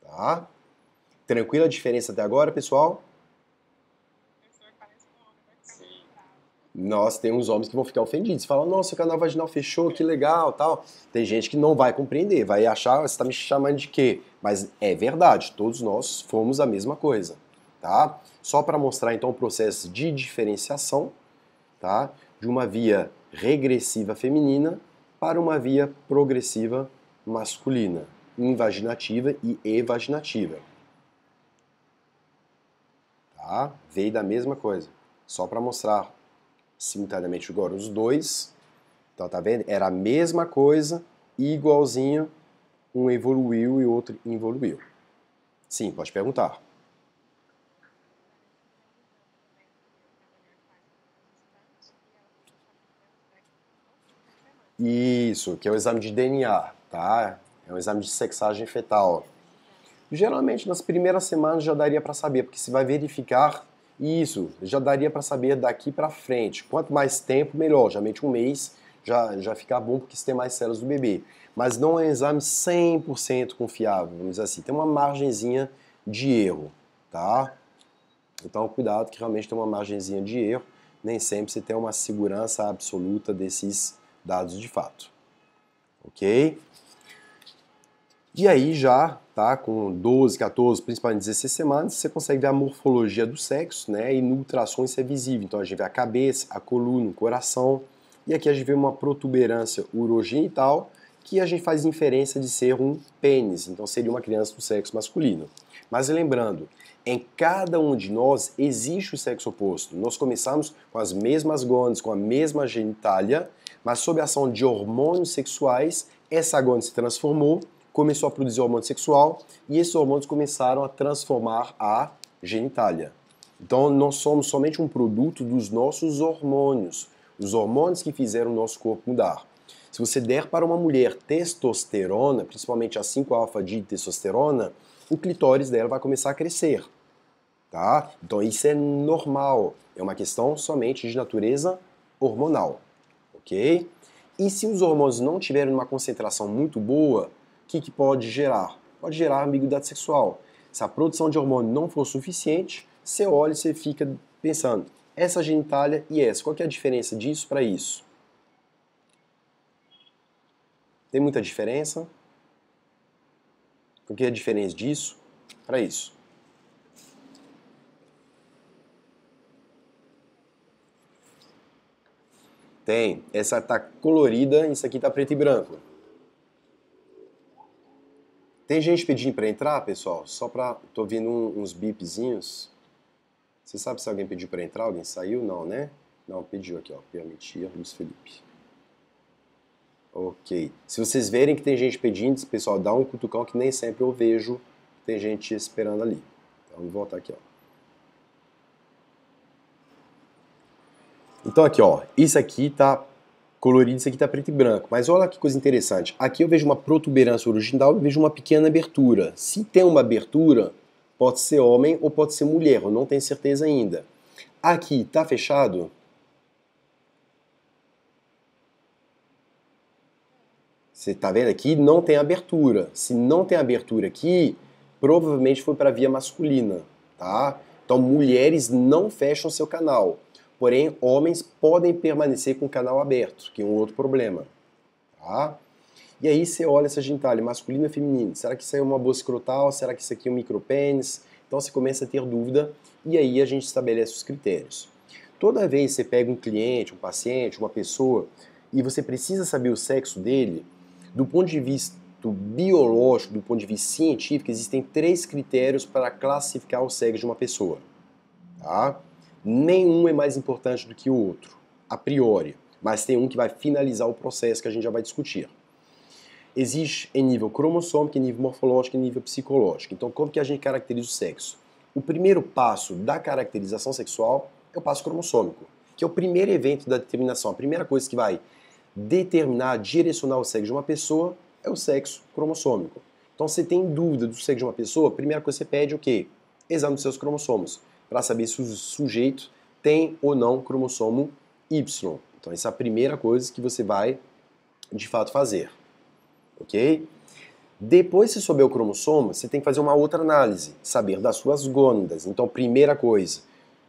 tá? Tranquila a diferença até agora, pessoal? Nós temos homens que vão ficar ofendidos, falam, nossa, o canal vaginal fechou, que legal, tal. Tem gente que não vai compreender, vai achar, você está me chamando de quê? Mas é verdade, todos nós fomos a mesma coisa tá? Só para mostrar então o processo de diferenciação, tá? De uma via regressiva feminina para uma via progressiva masculina, invaginativa e evaginativa. Tá? Veio da mesma coisa, só para mostrar simultaneamente agora os dois. Então tá vendo? Era a mesma coisa, igualzinho, um evoluiu e outro involuiu. Sim, pode perguntar. Isso, que é o exame de DNA, tá? É um exame de sexagem fetal. Geralmente nas primeiras semanas já daria para saber, porque se vai verificar isso, já daria para saber daqui para frente. Quanto mais tempo, melhor. Geralmente um mês já, já fica bom, porque se tem mais células do bebê. Mas não é um exame 100% confiável, vamos dizer assim. Tem uma margenzinha de erro, tá? Então cuidado que realmente tem uma margenzinha de erro. Nem sempre se tem uma segurança absoluta desses dados de fato. Ok? E aí já, tá, com 12, 14, principalmente 16 semanas, você consegue ver a morfologia do sexo, né, e no ultrassom isso é visível. Então a gente vê a cabeça, a coluna, o coração, e aqui a gente vê uma protuberância urogenital, que a gente faz inferência de ser um pênis, então seria uma criança do sexo masculino. Mas lembrando, em cada um de nós existe o sexo oposto. Nós começamos com as mesmas gônadas, com a mesma genitália, mas sob a ação de hormônios sexuais, essa agônia se transformou, começou a produzir hormônio sexual e esses hormônios começaram a transformar a genitália. Então, nós somos somente um produto dos nossos hormônios, os hormônios que fizeram o nosso corpo mudar. Se você der para uma mulher testosterona, principalmente a 5 alfa de testosterona, o clitóris dela vai começar a crescer. Tá? Então isso é normal, é uma questão somente de natureza hormonal ok? E se os hormônios não tiverem uma concentração muito boa, o que, que pode gerar? Pode gerar ambiguidade sexual. Se a produção de hormônio não for suficiente, você olha e você fica pensando, essa genitália e essa, qual que é a diferença disso para isso? Tem muita diferença? Qual que é a diferença disso para isso? Tem. Essa tá colorida, isso aqui tá preto e branco. Tem gente pedindo para entrar, pessoal? Só para tô ouvindo uns bipzinhos. Você sabe se alguém pediu para entrar? Alguém saiu? Não, né? Não, pediu aqui, ó. Permitir, Luiz Felipe. Ok. Se vocês verem que tem gente pedindo, pessoal, dá um cutucão que nem sempre eu vejo. Tem gente esperando ali. Então, vamos voltar aqui, ó. Então aqui, ó, isso aqui tá colorido, isso aqui tá preto e branco. Mas olha que coisa interessante. Aqui eu vejo uma protuberância original e vejo uma pequena abertura. Se tem uma abertura, pode ser homem ou pode ser mulher, eu não tenho certeza ainda. Aqui tá fechado? Você tá vendo aqui? Não tem abertura. Se não tem abertura aqui, provavelmente foi para via masculina, tá? Então mulheres não fecham seu canal. Porém, homens podem permanecer com o canal aberto, que é um outro problema. Tá? E aí você olha essa gentalha, masculino e feminino. Será que isso é uma bolsa escrotal? Será que isso aqui é um micropênis? Então você começa a ter dúvida e aí a gente estabelece os critérios. Toda vez que você pega um cliente, um paciente, uma pessoa e você precisa saber o sexo dele, do ponto de vista biológico, do ponto de vista científico, existem três critérios para classificar o sexo de uma pessoa. Tá? Nenhum é mais importante do que o outro, a priori, mas tem um que vai finalizar o processo que a gente já vai discutir. Existe em nível cromossômico, em nível morfológico e nível psicológico. Então, como que a gente caracteriza o sexo? O primeiro passo da caracterização sexual é o passo cromossômico, que é o primeiro evento da determinação, a primeira coisa que vai determinar, direcionar o sexo de uma pessoa é o sexo cromossômico. Então, se tem dúvida do sexo de uma pessoa, a primeira coisa que você pede é o quê? Exame dos seus cromossomos para saber se o sujeito tem ou não cromossomo Y. Então, essa é a primeira coisa que você vai de fato fazer. Ok? Depois, de souber o cromossomo, você tem que fazer uma outra análise, saber das suas gônadas. Então, primeira coisa,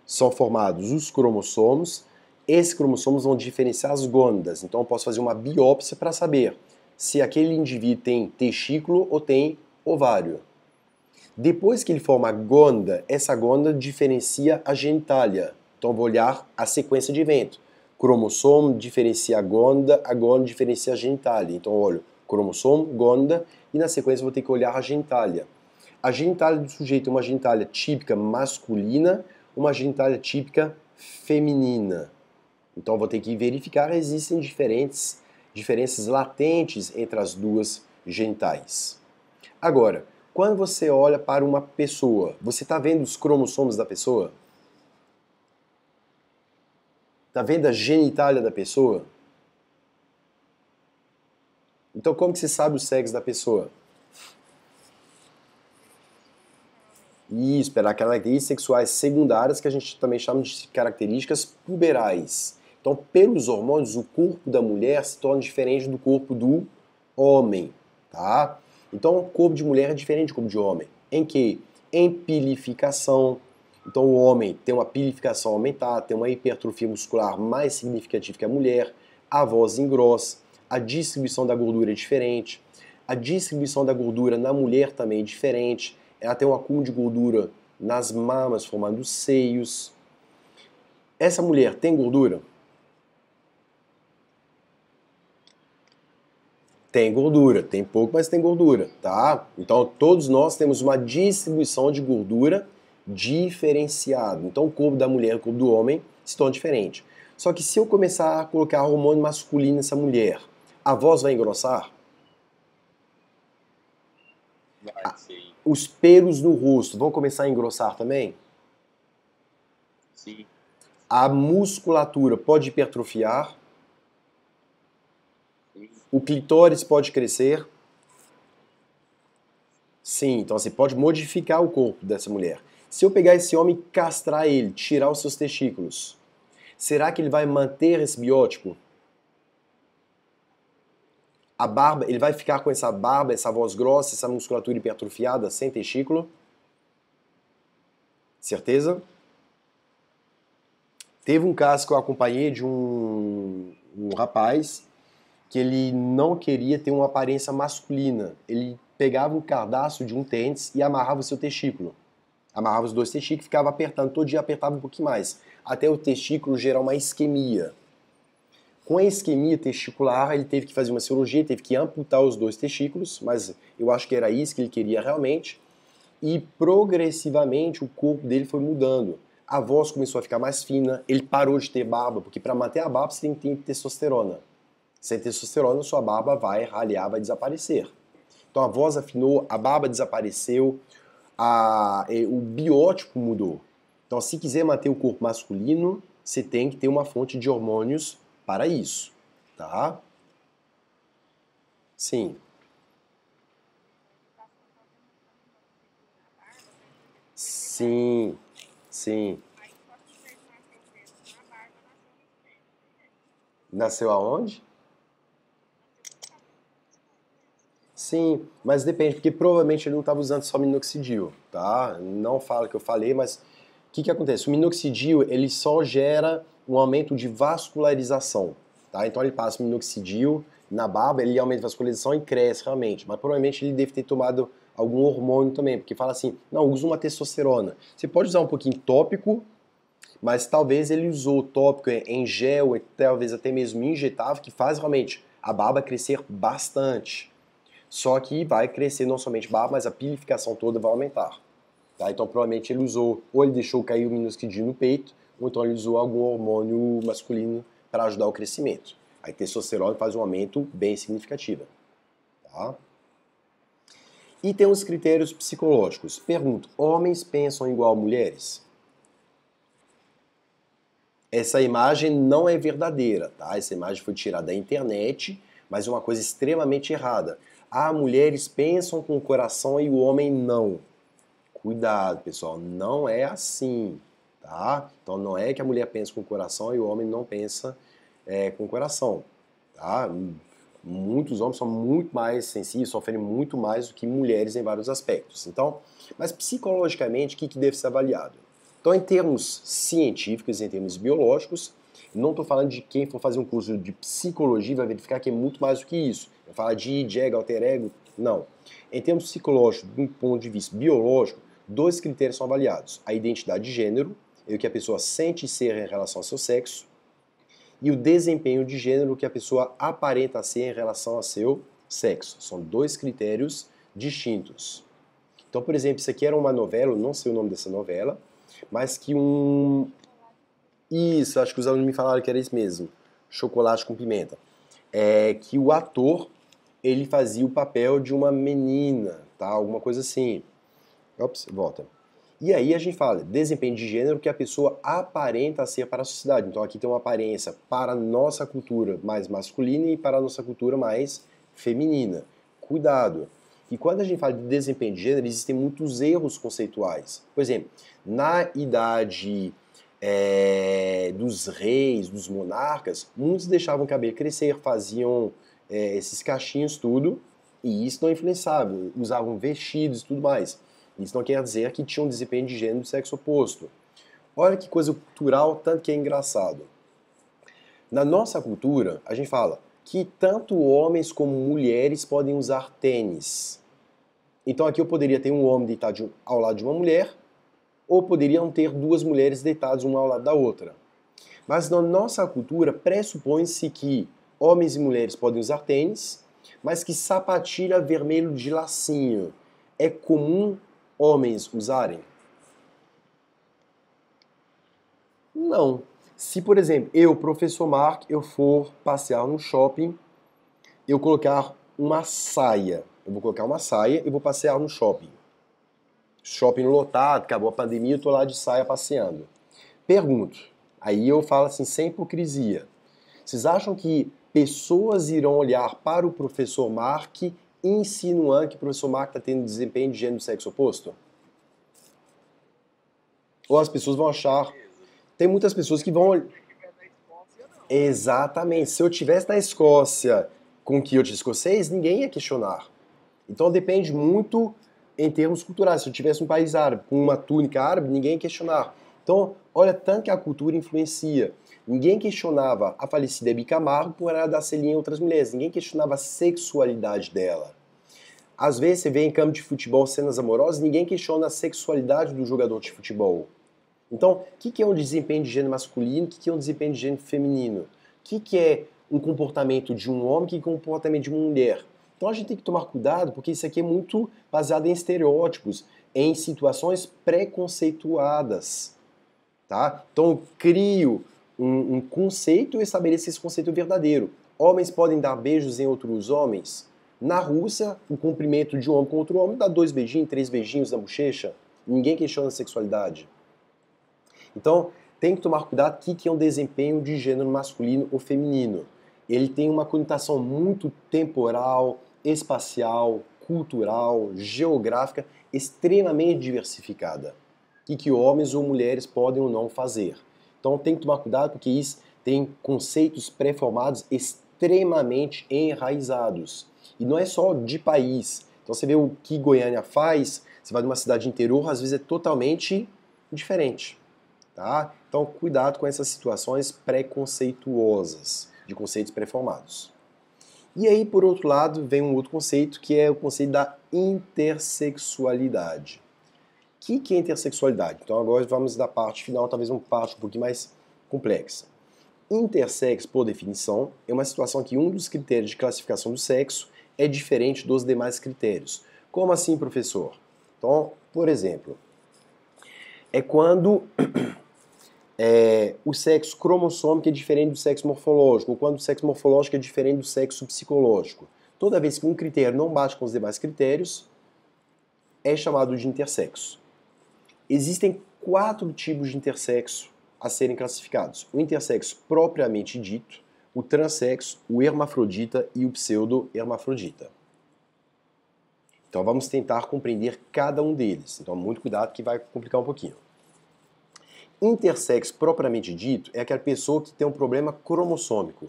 são formados os cromossomos. Esses cromossomos vão diferenciar as gônadas. Então, eu posso fazer uma biópsia para saber se aquele indivíduo tem testículo ou tem ovário. Depois que ele forma a gonda, essa gonda diferencia a gentália. Então vou olhar a sequência de evento. Cromossomo diferencia a gonda, a gonda diferencia a gentália. Então olho cromossomo, gonda e na sequência vou ter que olhar a gentália. A gentália do sujeito é uma gentália típica masculina, uma gentália típica feminina. Então vou ter que verificar se existem diferentes diferenças latentes entre as duas gentais. Agora, quando você olha para uma pessoa, você está vendo os cromossomos da pessoa? Está vendo a genitália da pessoa? Então como que você sabe o sexo da pessoa? Isso, pelas características sexuais secundárias que a gente também chama de características puberais. Então, pelos hormônios, o corpo da mulher se torna diferente do corpo do homem, tá? Então, o corpo de mulher é diferente do corpo de homem. Em que? Em pilificação. Então, o homem tem uma pilificação aumentada, tem uma hipertrofia muscular mais significativa que a mulher, a voz engrossa, a distribuição da gordura é diferente. A distribuição da gordura na mulher também é diferente. Ela tem um acúmulo de gordura nas mamas, formando seios. Essa mulher tem gordura? tem gordura, tem pouco, mas tem gordura, tá? Então todos nós temos uma distribuição de gordura diferenciada. Então o corpo da mulher e o corpo do homem se diferentes. Só que se eu começar a colocar hormônio masculino nessa mulher, a voz vai engrossar? Vai, ah, sim. Os pelos no rosto vão começar a engrossar também? Sim. A musculatura pode hipertrofiar? O clitóris pode crescer? Sim, então você assim, pode modificar o corpo dessa mulher. Se eu pegar esse homem e castrar ele, tirar os seus testículos, será que ele vai manter esse biótipo? A barba, ele vai ficar com essa barba, essa voz grossa, essa musculatura hipertrofiada, sem testículo? Certeza? Teve um caso que eu acompanhei de um, um rapaz que ele não queria ter uma aparência masculina. Ele pegava um cardaço de um tênis e amarrava o seu testículo. Amarrava os dois testículos, e ficava apertando todo dia, apertava um pouquinho mais, até o testículo gerar uma isquemia. Com a isquemia testicular, ele teve que fazer uma cirurgia, teve que amputar os dois testículos, mas eu acho que era isso que ele queria realmente. E progressivamente o corpo dele foi mudando. A voz começou a ficar mais fina, ele parou de ter barba, porque para manter a barba você tem que ter testosterona. Sem testosterona, sua barba vai ralear, vai desaparecer. Então a voz afinou, a barba desapareceu, a, é, o biótipo mudou. Então, se quiser manter o corpo masculino, você tem que ter uma fonte de hormônios para isso, tá? Sim. Sim, sim. Nasceu aonde? sim, mas depende, porque provavelmente ele não estava usando só minoxidil, tá? Não fala que eu falei, mas o que, que acontece? O minoxidil, ele só gera um aumento de vascularização, tá? Então ele passa minoxidil na barba, ele aumenta a vascularização e cresce realmente, mas provavelmente ele deve ter tomado algum hormônio também, porque fala assim, não, usa uma testosterona. Você pode usar um pouquinho tópico, mas talvez ele usou o tópico em gel, talvez até mesmo injetável, que faz realmente a barba crescer bastante. Só que vai crescer não somente barra, mas a pilificação toda vai aumentar. Tá? Então, provavelmente ele usou, ou ele deixou cair o minusquidinho no peito, ou então ele usou algum hormônio masculino para ajudar o crescimento. A testosterona faz um aumento bem significativo. Tá? E tem os critérios psicológicos. Pergunto: homens pensam igual a mulheres? Essa imagem não é verdadeira, tá? Essa imagem foi tirada da internet, mas é uma coisa extremamente errada. Ah, mulheres pensam com o coração e o homem não. Cuidado, pessoal, não é assim, tá? Então não é que a mulher pensa com o coração e o homem não pensa é, com o coração, tá? Muitos homens são muito mais sensíveis, sofrem muito mais do que mulheres em vários aspectos. Então, mas psicologicamente, o que, que deve ser avaliado? Então, em termos científicos, em termos biológicos, não estou falando de quem for fazer um curso de psicologia vai verificar que é muito mais do que isso falar de id, ego, alter ego, não. Em termos psicológicos, do ponto de vista biológico, dois critérios são avaliados: a identidade de gênero, o que a pessoa sente ser em relação ao seu sexo, e o desempenho de gênero, o que a pessoa aparenta ser em relação ao seu sexo. São dois critérios distintos. Então, por exemplo, isso aqui era uma novela, não sei o nome dessa novela, mas que um. Isso, acho que os alunos me falaram que era isso mesmo: chocolate com pimenta. É que o ator ele fazia o papel de uma menina, tá? Alguma coisa assim. Ops, volta. E aí a gente fala desempenho de gênero que a pessoa aparenta ser para a sociedade. Então aqui tem uma aparência para a nossa cultura mais masculina e para a nossa cultura mais feminina. Cuidado. E quando a gente fala de desempenho de gênero, existem muitos erros conceituais. Por exemplo, na idade é, dos reis, dos monarcas, muitos deixavam o cabelo crescer, faziam é, esses cachinhos tudo, e isso não influenciava, usavam vestidos e tudo mais. Isso não quer dizer que tinham um desempenho de gênero do sexo oposto. Olha que coisa cultural, tanto que é engraçado. Na nossa cultura, a gente fala que tanto homens como mulheres podem usar tênis. Então aqui eu poderia ter um homem deitado ao lado de uma mulher, ou poderiam ter duas mulheres deitadas uma ao lado da outra. Mas na nossa cultura pressupõe-se que homens e mulheres podem usar tênis, mas que sapatilha vermelho de lacinho é comum homens usarem? Não. Se, por exemplo, eu, professor Mark, eu for passear no shopping, eu colocar uma saia. Eu vou colocar uma saia e vou passear no shopping. Shopping lotado, acabou a pandemia, eu tô lá de saia passeando. Pergunto. Aí eu falo assim, sem hipocrisia. Vocês acham que pessoas irão olhar para o professor Mark insinuando que o professor Mark está tendo desempenho de gênero do sexo oposto? Ou as pessoas vão achar. Tem muitas pessoas que vão. Exatamente. Se eu tivesse na Escócia com o Kilt escocês, ninguém ia questionar. Então depende muito em termos culturais. Se eu tivesse um país árabe com uma túnica árabe, ninguém ia questionar. Então, olha tanto que a cultura influencia. Ninguém questionava a falecida Hebe Camargo por ela dar selinho em outras mulheres. Ninguém questionava a sexualidade dela. Às vezes você vê em campo de futebol cenas amorosas ninguém questiona a sexualidade do jogador de futebol. Então, o que, que é um desempenho de gênero masculino? O que, que é um desempenho de gênero feminino? O que, que é um comportamento de um homem que é um comportamento de uma mulher? Então a gente tem que tomar cuidado porque isso aqui é muito baseado em estereótipos, em situações preconceituadas. Tá? Então, eu crio um, um conceito e estabelecer esse conceito verdadeiro. Homens podem dar beijos em outros homens? Na Rússia, o cumprimento de um homem com outro homem dá dois beijinhos, três beijinhos na bochecha. Ninguém questiona a sexualidade. Então, tem que tomar cuidado que que é um desempenho de gênero masculino ou feminino. Ele tem uma conotação muito temporal, espacial, cultural, geográfica, extremamente diversificada, e que homens ou mulheres podem ou não fazer. Então tem que tomar cuidado porque isso tem conceitos pré-formados extremamente enraizados. E não é só de país. Então você vê o que Goiânia faz, você vai de uma cidade interior, às vezes é totalmente diferente. Tá? Então cuidado com essas situações preconceituosas, de conceitos pré-formados. E aí, por outro lado, vem um outro conceito que é o conceito da intersexualidade que, que é intersexualidade? Então agora vamos da parte final, talvez uma parte um pouquinho mais complexa. Intersexo, por definição, é uma situação que um dos critérios de classificação do sexo é diferente dos demais critérios. Como assim, professor? Então, por exemplo, é quando é, o sexo cromossômico é diferente do sexo morfológico, ou quando o sexo morfológico é diferente do sexo psicológico. Toda vez que um critério não bate com os demais critérios, é chamado de intersexo. Existem quatro tipos de intersexo a serem classificados: o intersexo propriamente dito, o transexo, o hermafrodita e o pseudo-hermafrodita. Então vamos tentar compreender cada um deles. Então muito cuidado que vai complicar um pouquinho. Intersexo propriamente dito é aquela pessoa que tem um problema cromossômico.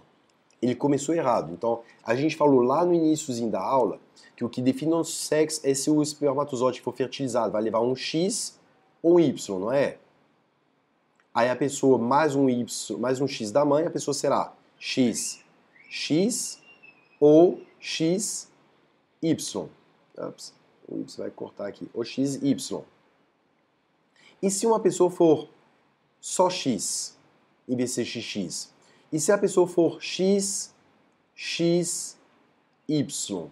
Ele começou errado. Então a gente falou lá no iníciozinho da aula que o que define o nosso sexo é se o espermatozoide for fertilizado vai levar um X ou um Y, não é? Aí a pessoa mais um Y, mais um X da mãe, a pessoa será X, X ou X, Y. Ups, o Y vai cortar aqui. Ou X, Y. E se uma pessoa for só X, em vez de ser E se a pessoa for X, X, Y?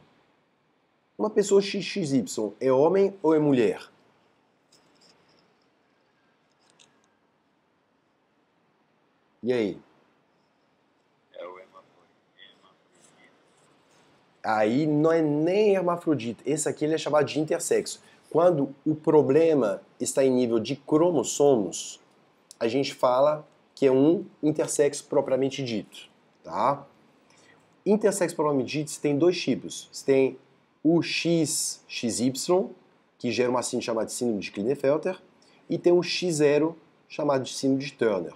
Uma pessoa x x y é homem ou é mulher? E aí? É o Aí não é nem hermafrodita. Esse aqui ele é chamado de intersexo. Quando o problema está em nível de cromossomos, a gente fala que é um intersexo propriamente dito, tá? Intersexo propriamente dito tem dois tipos. Você tem o X, XY, que gera uma síndrome chamada de síndrome de Klinefelter, e tem o X0, chamado de síndrome de Turner.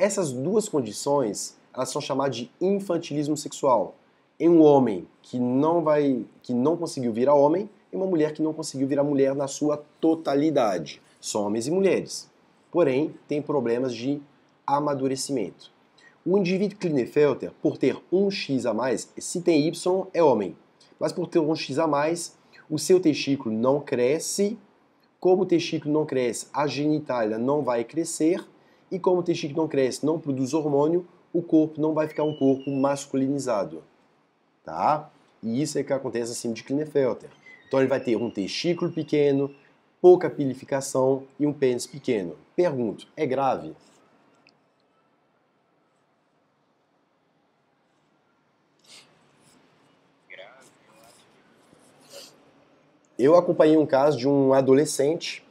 Essas duas condições, elas são chamadas de infantilismo sexual. Em um homem que não vai, que não conseguiu virar homem, e uma mulher que não conseguiu virar mulher na sua totalidade. São homens e mulheres. Porém, tem problemas de amadurecimento. O indivíduo Klinefelter, por ter um X a mais, se tem Y, é homem. Mas por ter um X a mais, o seu testículo não cresce. Como o testículo não cresce, a genitália não vai crescer e como o testículo não cresce, não produz hormônio, o corpo não vai ficar um corpo masculinizado. Tá? E isso é que acontece acima de Klinefelter. Então ele vai ter um testículo pequeno, pouca pilificação e um pênis pequeno. Pergunto, é grave? Eu acompanhei um caso de um adolescente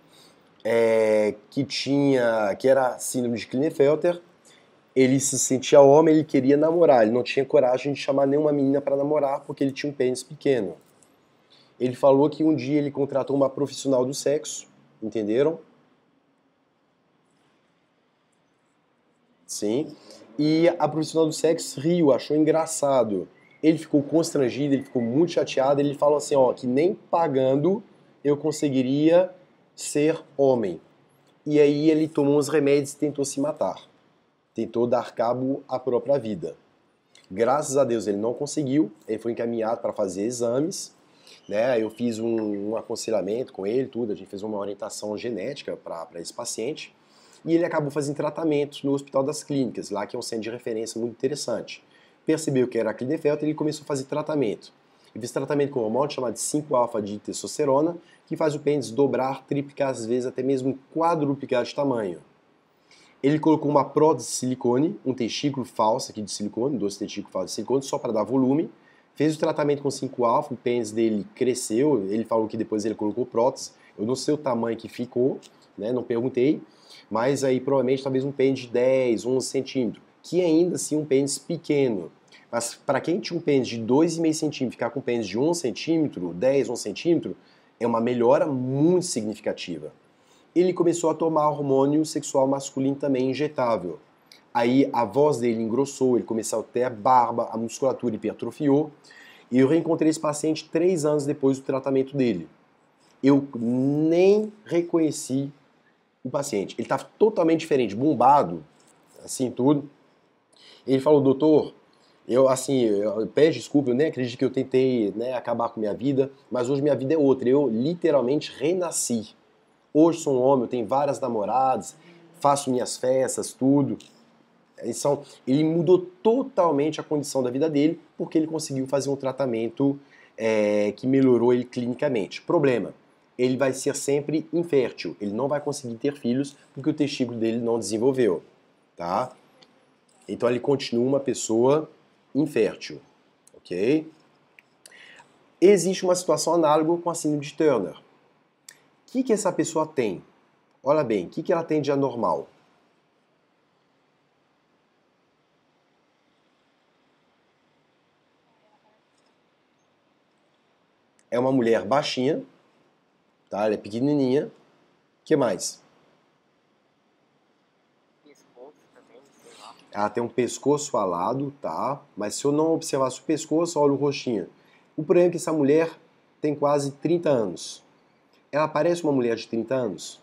é, que tinha, que era síndrome de Klinefelter, ele se sentia homem, ele queria namorar, ele não tinha coragem de chamar nenhuma menina para namorar porque ele tinha um pênis pequeno. Ele falou que um dia ele contratou uma profissional do sexo, entenderam? Sim. E a profissional do sexo riu, achou engraçado. Ele ficou constrangido, ele ficou muito chateado, ele falou assim, ó, que nem pagando eu conseguiria ser homem. E aí ele tomou os remédios e tentou se matar. Tentou dar cabo à própria vida. Graças a Deus ele não conseguiu, ele foi encaminhado para fazer exames. Né? Eu fiz um, um, aconselhamento com ele, tudo, a gente fez uma orientação genética para esse paciente. E ele acabou fazendo tratamentos no Hospital das Clínicas, lá que é um centro de referência muito interessante. Percebeu que era a e ele começou a fazer tratamento. Ele fez tratamento com um hormônio chamado 5-alfa de testosterona que faz o pênis dobrar, triplicar, às vezes até mesmo quadruplicar de tamanho. Ele colocou uma prótese de silicone, um testículo falso aqui de silicone, dois testículos falsos de silicone, só para dar volume. Fez o tratamento com 5-alfa, o pênis dele cresceu, ele falou que depois ele colocou prótese. Eu não sei o tamanho que ficou, né, não perguntei, mas aí provavelmente talvez um pênis de 10, 11 centímetros, que ainda assim um pênis pequeno. Mas para quem tinha um pênis de 2,5 centímetros ficar com um pênis de 1 centímetro, 10, 11 centímetro, é uma melhora muito significativa. Ele começou a tomar hormônio sexual masculino também injetável. Aí a voz dele engrossou, ele começou a ter a barba, a musculatura hipertrofiou. E eu reencontrei esse paciente três anos depois do tratamento dele. Eu nem reconheci o paciente. Ele estava totalmente diferente, bombado, assim tudo. Ele falou, doutor, eu, assim, eu, peço desculpa, eu nem acredito que eu tentei né, acabar com minha vida, mas hoje minha vida é outra. Eu literalmente renasci. Hoje sou um homem, eu tenho várias namoradas, faço minhas festas, tudo. São, ele mudou totalmente a condição da vida dele porque ele conseguiu fazer um tratamento é, que melhorou ele clinicamente. Problema: ele vai ser sempre infértil, ele não vai conseguir ter filhos porque o testículo dele não desenvolveu, tá? Então ele continua uma pessoa infértil, ok? Existe uma situação análoga com a síndrome de Turner. O que, que essa pessoa tem? Olha bem, o que, que ela tem de anormal? É uma mulher baixinha, tá? Ela é pequenininha. O que mais? Ela tem um pescoço alado, tá? Mas se eu não observasse o pescoço, olha o roxinho. O problema é que essa mulher tem quase 30 anos. Ela parece uma mulher de 30 anos?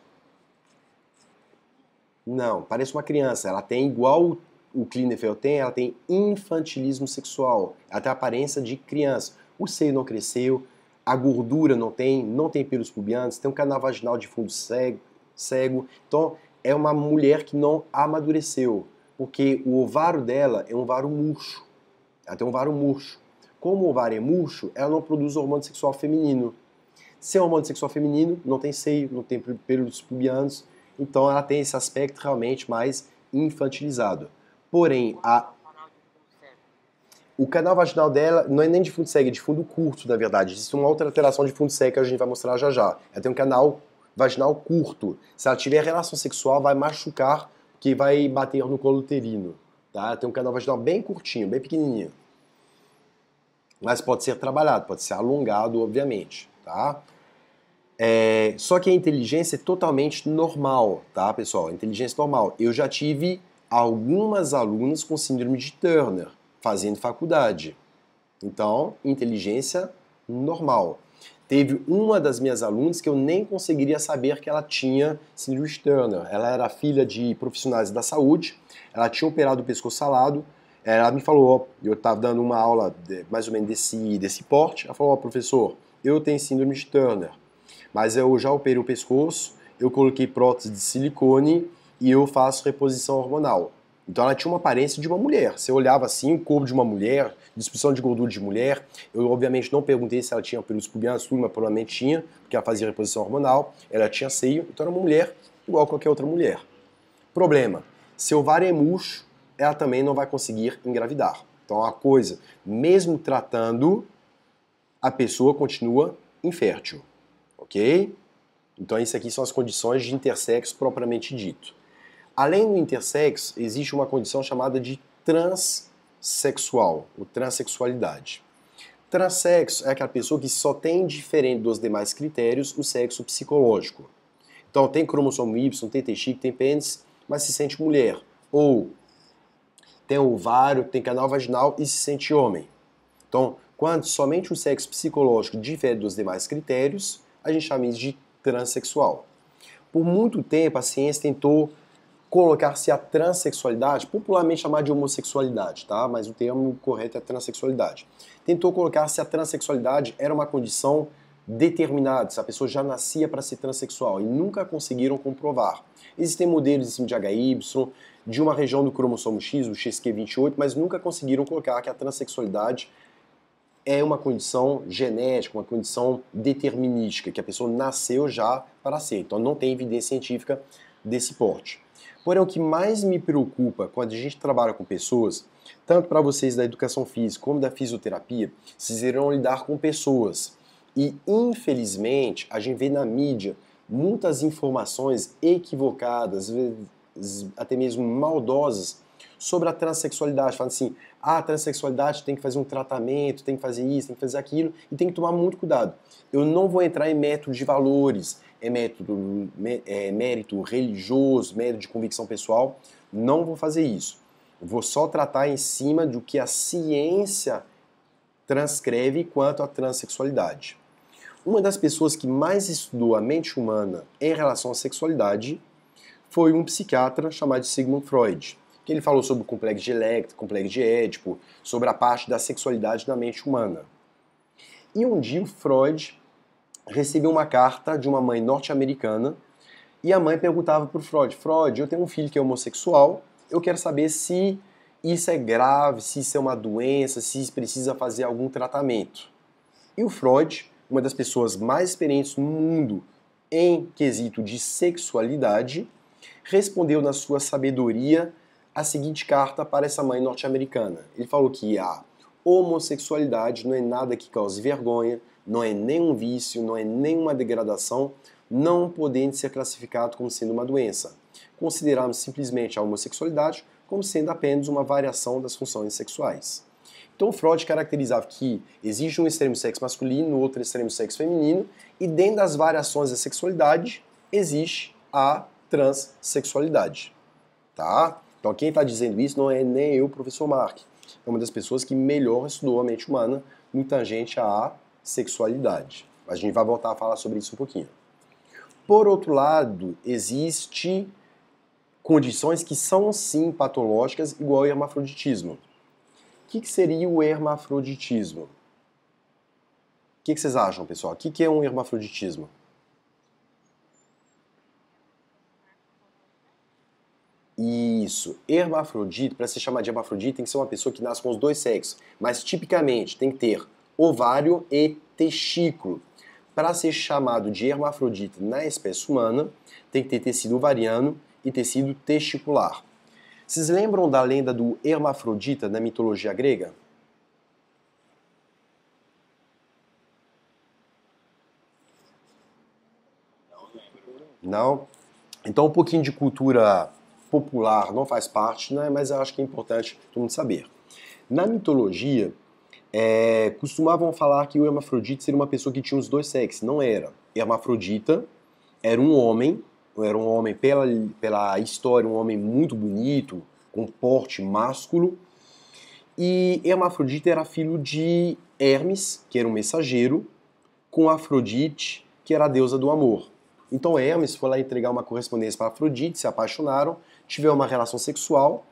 Não, parece uma criança. Ela tem igual o Klinefelter tem, ela tem infantilismo sexual. Ela tem a aparência de criança. O seio não cresceu, a gordura não tem, não tem pelos pubianos, tem um canal vaginal de fundo cego, cego. Então, é uma mulher que não amadureceu porque o ovário dela é um ovário murcho. Ela tem um ovário murcho. Como o ovário é murcho, ela não produz hormônio sexual feminino. Sem hormônio sexual feminino, não tem seio, não tem períodos pubianos, então ela tem esse aspecto realmente mais infantilizado. Porém, a o canal vaginal dela não é nem de fundo cego, é de fundo curto, na verdade. Existe uma outra alteração de fundo cego que a gente vai mostrar já já. Ela tem um canal vaginal curto. Se ela tiver relação sexual, vai machucar que vai bater no colo uterino. Tá? Tem um canal vaginal bem curtinho, bem pequenininho. Mas pode ser trabalhado, pode ser alongado, obviamente. Tá? É, só que a inteligência é totalmente normal, tá, pessoal? Inteligência normal. Eu já tive algumas alunas com síndrome de Turner fazendo faculdade. Então, inteligência normal teve uma das minhas alunas que eu nem conseguiria saber que ela tinha síndrome de Turner. Ela era filha de profissionais da saúde, ela tinha operado o pescoço salado, ela me falou, eu estava dando uma aula de, mais ou menos desse, desse porte, ela falou, ó, professor, eu tenho síndrome de Turner, mas eu já operei o pescoço, eu coloquei prótese de silicone e eu faço reposição hormonal. Então ela tinha uma aparência de uma mulher. Você olhava assim, o corpo de uma mulher, disposição de gordura de mulher. Eu, obviamente, não perguntei se ela tinha pelos pubianos, mas provavelmente tinha, porque ela fazia reposição hormonal. Ela tinha seio, então era uma mulher igual a qualquer outra mulher. Problema: o ovário é murcho, ela também não vai conseguir engravidar. Então, é uma coisa, mesmo tratando, a pessoa continua infértil, ok? Então, isso aqui são as condições de intersexo propriamente dito. Além do intersexo, existe uma condição chamada de trans sexual, ou transexualidade. Transsexo é aquela pessoa que só tem, diferente dos demais critérios, o sexo psicológico. Então tem cromossomo Y, tem testículo, tem pênis, mas se sente mulher. Ou tem ovário, tem canal vaginal e se sente homem. Então, quando somente o sexo psicológico difere dos demais critérios, a gente chama isso de transexual. Por muito tempo, a ciência tentou colocar se a transexualidade, popularmente chamada de homossexualidade, tá? Mas o termo correto é transexualidade. Tentou colocar se a transexualidade era uma condição determinada, se a pessoa já nascia para ser transexual e nunca conseguiram comprovar. Existem modelos assim, de HY, de uma região do cromossomo X, o XQ28, mas nunca conseguiram colocar que a transexualidade é uma condição genética, uma condição determinística, que a pessoa nasceu já para ser. Então não tem evidência científica desse porte. Porém, o que mais me preocupa quando a gente trabalha com pessoas, tanto para vocês da educação física como da fisioterapia, vocês irão lidar com pessoas. E, infelizmente, a gente vê na mídia muitas informações equivocadas, até mesmo maldosas, sobre a transexualidade, falando assim, ah, a transexualidade tem que fazer um tratamento, tem que fazer isso, tem que fazer aquilo, e tem que tomar muito cuidado. Eu não vou entrar em método de valores, é mérito, é mérito religioso, mérito de convicção pessoal. Não vou fazer isso. Vou só tratar em cima do que a ciência transcreve quanto à transexualidade. Uma das pessoas que mais estudou a mente humana em relação à sexualidade foi um psiquiatra chamado Sigmund Freud, que ele falou sobre o complexo de Electra, complexo de Édipo, sobre a parte da sexualidade na mente humana. E um dia o Freud recebi uma carta de uma mãe norte-americana e a mãe perguntava para o Freud: Freud, eu tenho um filho que é homossexual, eu quero saber se isso é grave, se isso é uma doença, se isso precisa fazer algum tratamento. E o Freud, uma das pessoas mais experientes no mundo em quesito de sexualidade, respondeu na sua sabedoria a seguinte carta para essa mãe norte-americana. Ele falou que a homossexualidade não é nada que cause vergonha, não é nenhum vício, não é nenhuma degradação, não podendo ser classificado como sendo uma doença. Consideramos simplesmente a homossexualidade como sendo apenas uma variação das funções sexuais. Então Freud caracterizava que existe um extremo sexo masculino, outro extremo sexo feminino, e dentro das variações da sexualidade existe a transexualidade, Tá? Então quem está dizendo isso não é nem eu, professor Mark. É uma das pessoas que melhor estudou a mente humana, muita gente a sexualidade. A gente vai voltar a falar sobre isso um pouquinho. Por outro lado, existe condições que são sim patológicas, igual ao hermafroditismo. O que, que seria o hermafroditismo? O que, que, vocês acham, pessoal? O que, que é um hermafroditismo? Isso, hermafrodita, para ser chamado de hermafrodita, tem que ser uma pessoa que nasce com os dois sexos, mas tipicamente tem que ter ovário e testículo. Para ser chamado de hermafrodita na espécie humana, tem que ter tecido ovariano e tecido testicular. Vocês lembram da lenda do hermafrodita na mitologia grega? Não? Então, um pouquinho de cultura popular não faz parte, né? mas eu acho que é importante todo mundo saber. Na mitologia, é, costumavam falar que o hermafrodita seria uma pessoa que tinha os dois sexos. Não era. Hermafrodita era um homem, era um homem pela, pela história, um homem muito bonito, com porte másculo. E Hermafrodita era filho de Hermes, que era um mensageiro, com Afrodite, que era a deusa do amor. Então Hermes foi lá entregar uma correspondência para Afrodite, se apaixonaram, tiveram uma relação sexual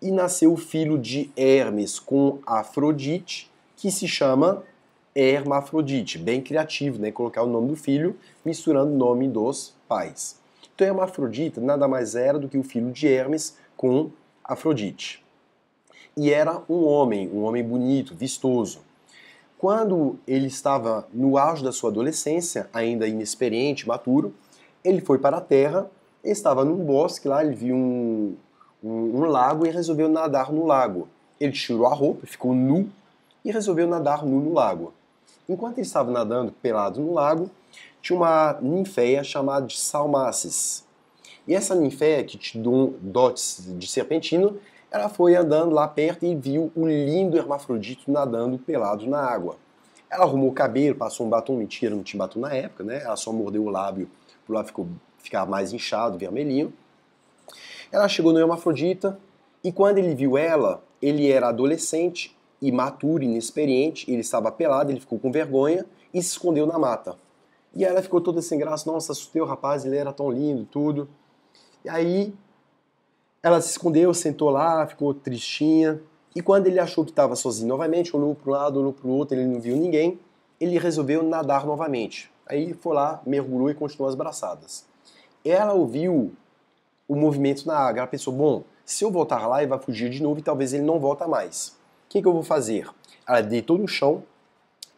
e nasceu o filho de Hermes com Afrodite, que se chama Hermafrodite. Bem criativo, né? Colocar o nome do filho misturando o nome dos pais. Então, Hermafrodita nada mais era do que o filho de Hermes com Afrodite. E era um homem, um homem bonito, vistoso. Quando ele estava no auge da sua adolescência, ainda inexperiente, maturo, ele foi para a terra, estava num bosque lá, ele viu um, um, um lago e resolveu nadar no lago. Ele tirou a roupa, ficou nu, e resolveu nadar nu no lago. Enquanto ele estava nadando pelado no lago, tinha uma ninféia chamada de Salmacis. E essa ninféia, que te um dotes de serpentino, ela foi andando lá perto e viu o lindo hermafrodito nadando pelado na água. Ela arrumou o cabelo, passou um batom, mentira, não tinha batom na época, né? Ela só mordeu o lábio o lá ficou, ficar mais inchado, vermelhinho. Ela chegou no hermafrodita e quando ele viu ela, ele era adolescente imaturo, inexperiente, ele estava pelado, ele ficou com vergonha e se escondeu na mata. E ela ficou toda sem graça, nossa, assustei o rapaz, ele era tão lindo, tudo. E aí ela se escondeu, sentou lá, ficou tristinha. E quando ele achou que estava sozinho novamente, olhou para um lado, olhou para o outro, ele não viu ninguém, ele resolveu nadar novamente. Aí foi lá, mergulhou e continuou as braçadas. Ela ouviu o movimento na água, ela pensou, bom, se eu voltar lá, ele vai fugir de novo e talvez ele não volta mais que, que eu vou fazer? Ela deitou no chão,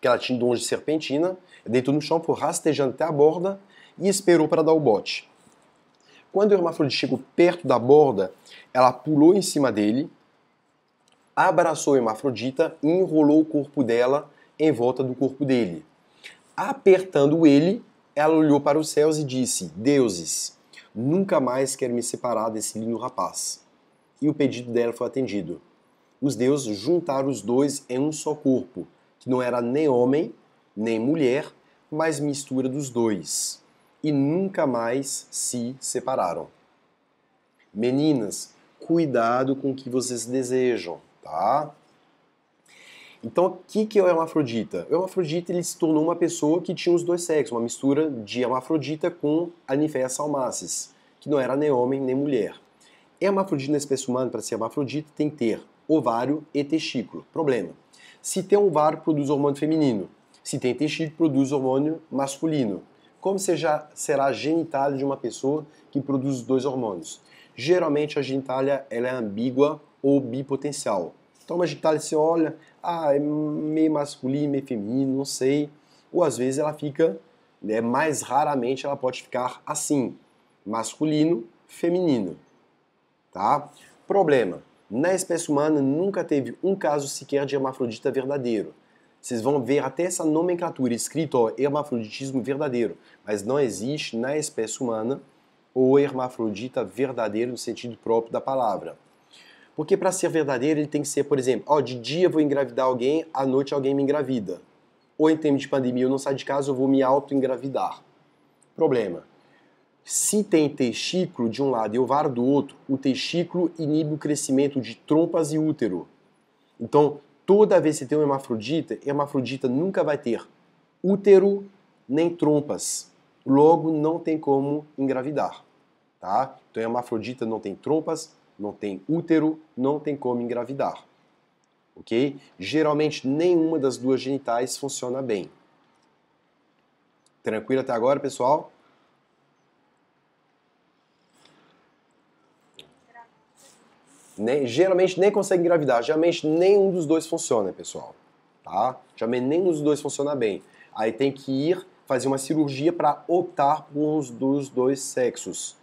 que ela tinha dons de serpentina, deitou no chão, foi rastejando até a borda e esperou para dar o bote. Quando o hermafrodite chegou perto da borda, ela pulou em cima dele, abraçou a hermafrodita e enrolou o corpo dela em volta do corpo dele. Apertando ele, ela olhou para os céus e disse: Deuses, nunca mais quero me separar desse lindo rapaz. E o pedido dela foi atendido os deuses juntaram os dois em um só corpo, que não era nem homem, nem mulher, mas mistura dos dois, e nunca mais se separaram. Meninas, cuidado com o que vocês desejam, tá? Então, o que, que é o hermafrodita? O é hermafrodita ele se tornou uma pessoa que tinha os dois sexos, uma mistura de hermafrodita com Anifeia salmacis, que não era nem homem nem mulher. Hermafrodita é na espécie humana, para ser hermafrodita, tem que ter ovário e testículo. Problema. Se tem ovário, produz hormônio feminino. Se tem testículo, produz hormônio masculino. Como seja, será a genitália de uma pessoa que produz os dois hormônios? Geralmente a genitália ela é ambígua ou bipotencial. Então uma genitália se olha, ah, é meio masculino, meio feminino, não sei. Ou às vezes ela fica, né, mais raramente ela pode ficar assim, masculino, feminino. Tá? Problema. Na espécie humana nunca teve um caso sequer de hermafrodita verdadeiro. Vocês vão ver até essa nomenclatura escrita, ó, hermafroditismo verdadeiro, mas não existe na espécie humana o hermafrodita verdadeiro no sentido próprio da palavra. Porque para ser verdadeiro ele tem que ser, por exemplo, ó, de dia eu vou engravidar alguém, à noite alguém me engravida. Ou em termos de pandemia eu não saio de casa, eu vou me auto-engravidar. Problema. Se tem testículo de um lado e ovário do outro, o testículo inibe o crescimento de trompas e útero. Então, toda vez que tem um hermafrodita, hermafrodita nunca vai ter útero nem trompas. Logo, não tem como engravidar. Tá? Então, hermafrodita não tem trompas, não tem útero, não tem como engravidar. Ok? Geralmente, nenhuma das duas genitais funciona bem. Tranquilo até agora, pessoal? nem, geralmente nem consegue engravidar. Geralmente nenhum dos dois funciona, pessoal. Tá? Geralmente nenhum dos dois funciona bem. Aí tem que ir fazer uma cirurgia para optar por um dos dois sexos.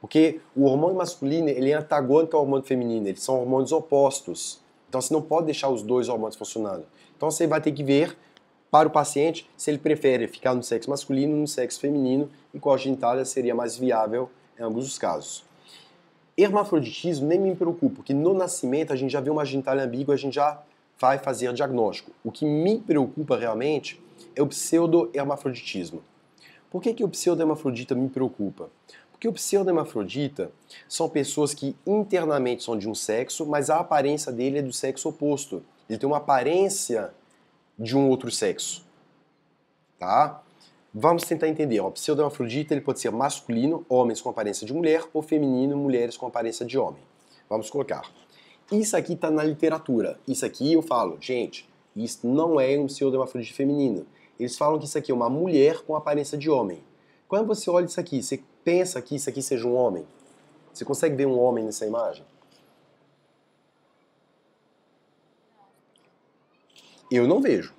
Porque o hormônio masculino ele é antagônico ao hormônio feminino, eles são hormônios opostos. Então você não pode deixar os dois hormônios funcionando. Então você vai ter que ver para o paciente se ele prefere ficar no sexo masculino ou no sexo feminino e qual genitália seria mais viável em ambos os casos. Hermafroditismo nem me preocupa, porque no nascimento a gente já vê uma genitália ambígua, a gente já vai fazer diagnóstico. O que me preocupa realmente é o pseudo-hermafroditismo. Por que, que o pseudo-hermafrodita me preocupa? Porque o pseudo-hermafrodita são pessoas que internamente são de um sexo, mas a aparência dele é do sexo oposto. Ele tem uma aparência de um outro sexo. Tá? Vamos tentar entender. o pseudo ele pode ser masculino, homens com aparência de mulher, ou feminino, mulheres com aparência de homem. Vamos colocar. Isso aqui está na literatura. Isso aqui eu falo, gente, isso não é um pseudohermafrodita feminino. Eles falam que isso aqui é uma mulher com aparência de homem. Quando você olha isso aqui, você pensa que isso aqui seja um homem? Você consegue ver um homem nessa imagem? Eu não vejo.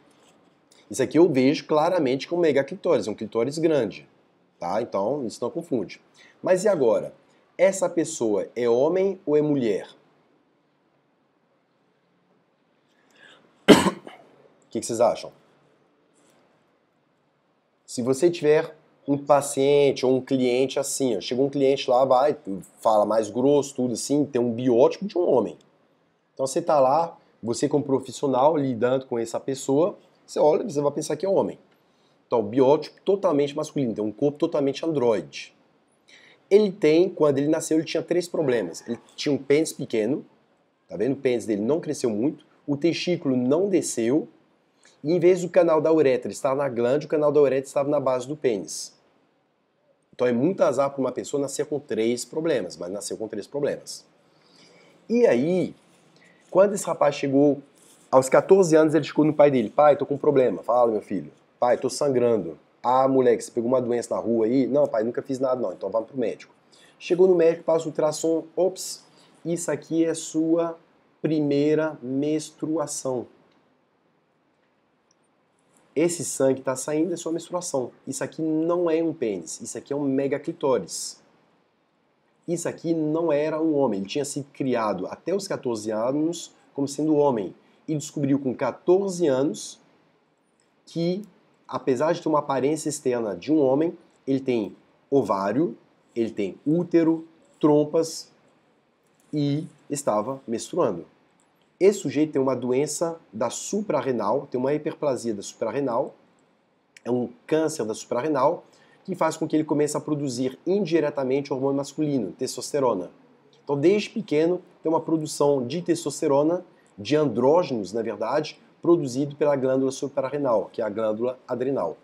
Isso aqui eu vejo claramente com clitóris, é um clitóris grande, tá? Então, isso não confunde. Mas e agora? Essa pessoa é homem ou é mulher? O que, que vocês acham? Se você tiver um paciente ou um cliente assim, ó, chega um cliente lá, vai, fala mais grosso, tudo assim, tem um biótipo de um homem. Então você está lá, você como profissional lidando com essa pessoa, você olha e você vai pensar que é homem. Então, biótipo totalmente masculino, tem um corpo totalmente androide. Ele tem, quando ele nasceu, ele tinha três problemas. Ele tinha um pênis pequeno, tá vendo? O pênis dele não cresceu muito, o testículo não desceu, e em vez do canal da uretra estar na glande, o canal da uretra estava na base do pênis. Então é muito azar para uma pessoa nascer com três problemas, mas nasceu com três problemas. E aí, quando esse rapaz chegou aos 14 anos ele escuta no pai dele: Pai, tô com um problema. Fala, meu filho. Pai, tô sangrando. Ah, moleque, você pegou uma doença na rua aí? Não, pai, nunca fiz nada não, então vamos pro médico. Chegou no médico, passa o ultrassom. Ops, isso aqui é sua primeira menstruação. Esse sangue está saindo é sua menstruação. Isso aqui não é um pênis, isso aqui é um megaclitóris. Isso aqui não era um homem, ele tinha sido criado até os 14 anos como sendo homem e descobriu com 14 anos que, apesar de ter uma aparência externa de um homem, ele tem ovário, ele tem útero, trompas e estava menstruando. Esse sujeito tem uma doença da suprarrenal, tem uma hiperplasia da suprarrenal, é um câncer da suprarrenal, que faz com que ele comece a produzir indiretamente hormônio masculino, testosterona. Então, desde pequeno, tem uma produção de testosterona de andrógenos, na verdade, produzido pela glândula suprarrenal, que é a glândula adrenal.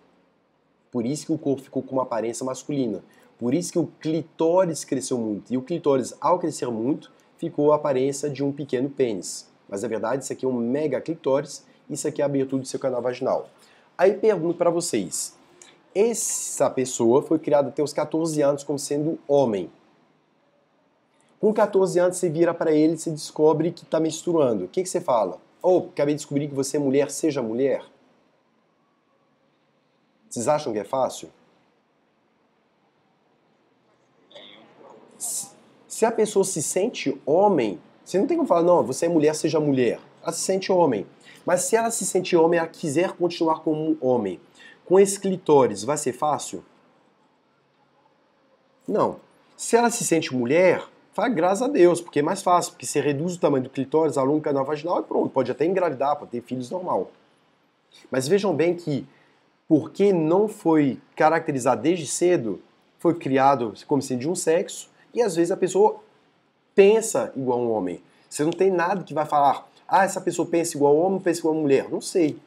Por isso que o corpo ficou com uma aparência masculina. Por isso que o clitóris cresceu muito. E o clitóris, ao crescer muito, ficou a aparência de um pequeno pênis. Mas na verdade, isso aqui é um mega clitóris, isso aqui é a abertura do seu canal vaginal. Aí pergunto para vocês: essa pessoa foi criada até os 14 anos como sendo homem. Com 14 anos, você vira para ele e você descobre que está menstruando. O que, que você fala? Ou, oh, acabei de descobrir que você é mulher, seja mulher. Vocês acham que é fácil? Se a pessoa se sente homem, você não tem como falar, não, você é mulher, seja mulher. Ela se sente homem. Mas se ela se sente homem, ela quiser continuar como homem, com esse clitóris, vai ser fácil? Não. Se ela se sente mulher, Faz graças a Deus, porque é mais fácil, porque você reduz o tamanho do clitóris, alonga o canal vaginal e pronto, pode até engravidar, pode ter filhos normal. Mas vejam bem que, porque não foi caracterizado desde cedo, foi criado como sendo de um sexo, e às vezes a pessoa pensa igual um homem. Você não tem nada que vai falar, ah, essa pessoa pensa igual homem, pensa igual mulher. Não sei.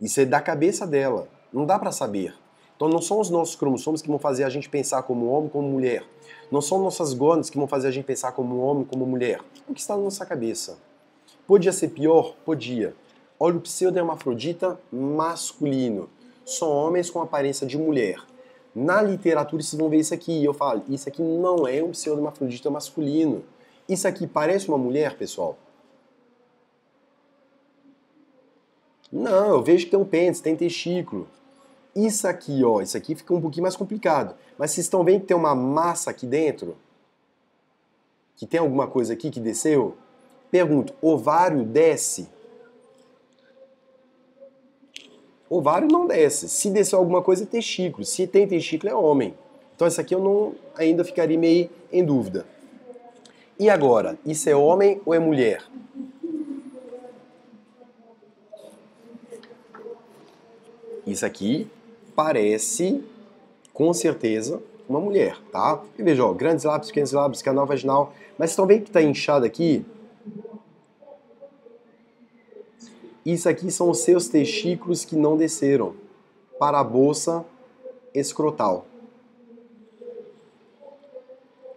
Isso é da cabeça dela. Não dá para saber. Então não são os nossos cromossomos que vão fazer a gente pensar como homem, como mulher. Não são nossas gônas que vão fazer a gente pensar como homem, como mulher. O que está na nossa cabeça? Podia ser pior? Podia. Olha o pseudo-hermafrodita é masculino. São homens com aparência de mulher. Na literatura vocês vão ver isso aqui e eu falo, isso aqui não é um pseudo-hermafrodita masculino. Isso aqui parece uma mulher, pessoal? Não, eu vejo que tem um pênis, tem testículo. Isso aqui, ó, isso aqui fica um pouquinho mais complicado. Mas vocês estão vendo que tem uma massa aqui dentro? Que tem alguma coisa aqui que desceu? Pergunto, ovário desce? Ovário não desce. Se desceu alguma coisa, é testículo. Se tem testículo, é homem. Então isso aqui eu não ainda ficaria meio em dúvida. E agora, isso é homem ou é mulher? Isso aqui parece, com certeza, uma mulher, tá? E veja, ó, grandes lábios, pequenos lábios, canal vaginal. Mas estão vendo que está inchado aqui? Isso aqui são os seus testículos que não desceram para a bolsa escrotal.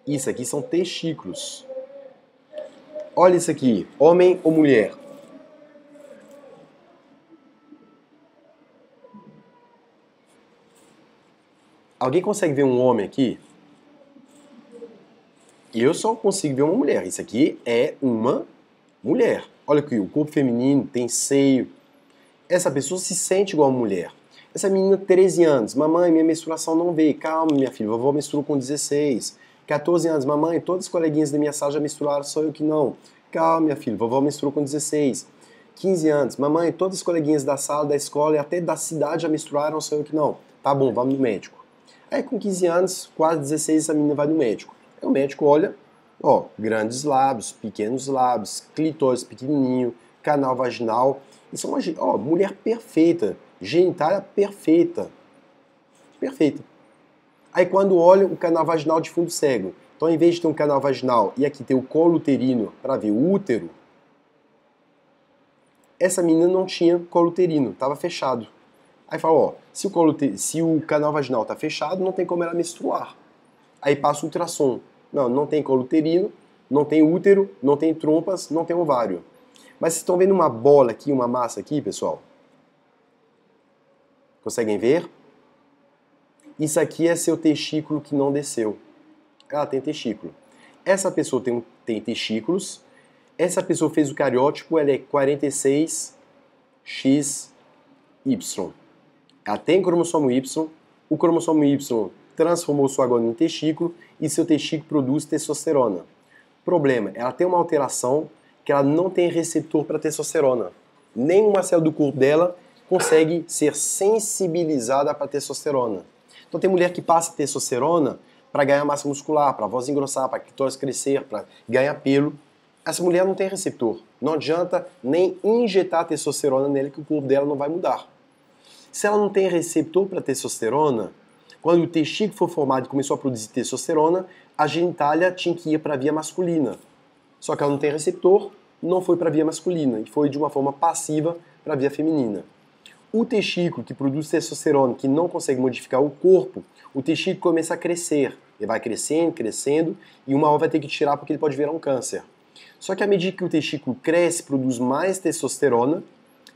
Isso aqui são testículos. Olha isso aqui, homem ou mulher? Alguém consegue ver um homem aqui? Eu só consigo ver uma mulher. Isso aqui é uma mulher. Olha aqui, o corpo feminino tem seio. Essa pessoa se sente igual a mulher. Essa menina, 13 anos, mamãe, minha menstruação não veio. Calma, minha filha, vovó menstruou com 16. 14 anos, mamãe, todas as coleguinhas da minha sala já menstruaram, só eu que não. Calma, minha filha, vovó menstruou com 16. 15 anos, mamãe, todas as coleguinhas da sala, da escola e até da cidade já menstruaram, só eu que não. Tá bom, vamos no médico. Aí é, com 15 anos, quase 16, a menina vai no médico. Aí o médico olha, ó, grandes lábios, pequenos lábios, clitóris pequenininho, canal vaginal. Isso é uma ó, mulher perfeita, genitália perfeita. Perfeita. Aí quando olha o canal vaginal de fundo cego, então em vez de ter um canal vaginal e aqui ter o colo uterino para ver o útero, essa menina não tinha colo uterino, estava fechado. Aí fala, ó, se o, colo te... se o canal vaginal está fechado, não tem como ela menstruar. Aí passa o ultrassom. Não, não tem colo uterino, não tem útero, não tem trompas, não tem ovário. Mas vocês estão vendo uma bola aqui, uma massa aqui, pessoal? Conseguem ver? Isso aqui é seu testículo que não desceu. Ela tem testículo. Essa pessoa tem, tem testículos. Essa pessoa fez o cariótipo, ela é 46XY. Ela tem cromossomo Y, o cromossomo Y transformou sua glândula em testículo e seu testículo produz testosterona. Problema, ela tem uma alteração que ela não tem receptor para testosterona. Nenhuma célula do corpo dela consegue ser sensibilizada para testosterona. Então tem mulher que passa testosterona para ganhar massa muscular, para a voz engrossar, para a clitóris crescer, para ganhar pelo. Essa mulher não tem receptor. Não adianta nem injetar testosterona nela que o corpo dela não vai mudar. Se ela não tem receptor para testosterona, quando o testículo foi formado e começou a produzir testosterona, a genitália tinha que ir para a via masculina. Só que ela não tem receptor, não foi para a via masculina e foi de uma forma passiva para a via feminina. O testículo que produz testosterona, que não consegue modificar o corpo, o testículo começa a crescer. Ele vai crescendo, crescendo e uma hora vai ter que tirar porque ele pode virar um câncer. Só que à medida que o testículo cresce, produz mais testosterona,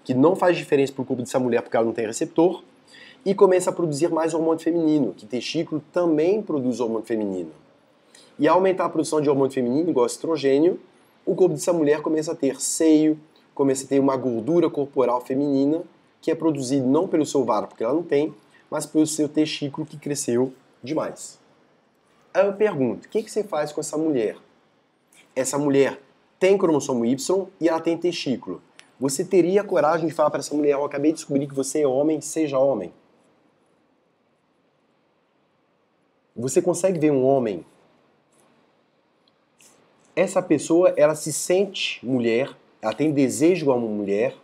que não faz diferença para o corpo dessa mulher porque ela não tem receptor, e começa a produzir mais hormônio feminino, que testículo também produz hormônio feminino. E ao aumentar a produção de hormônio feminino, igual estrogênio, o corpo dessa mulher começa a ter seio, começa a ter uma gordura corporal feminina, que é produzida não pelo seu ovário, porque ela não tem, mas pelo seu testículo que cresceu demais. Aí eu pergunto, o que, que você faz com essa mulher? Essa mulher tem cromossomo Y e ela tem testículo você teria coragem de falar para essa mulher: Eu acabei de descobrir que você é homem, seja homem? Você consegue ver um homem? Essa pessoa, ela se sente mulher, ela tem desejo a uma mulher,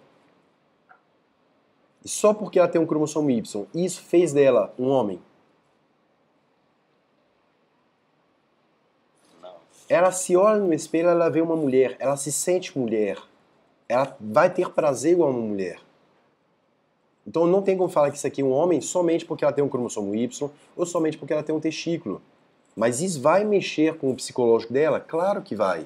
e só porque ela tem um cromossomo Y, isso fez dela um homem? Ela se olha no espelho, ela vê uma mulher, ela se sente mulher. Ela vai ter prazer igual uma mulher. Então não tem como falar que isso aqui é um homem somente porque ela tem um cromossomo Y ou somente porque ela tem um testículo. Mas isso vai mexer com o psicológico dela? Claro que vai.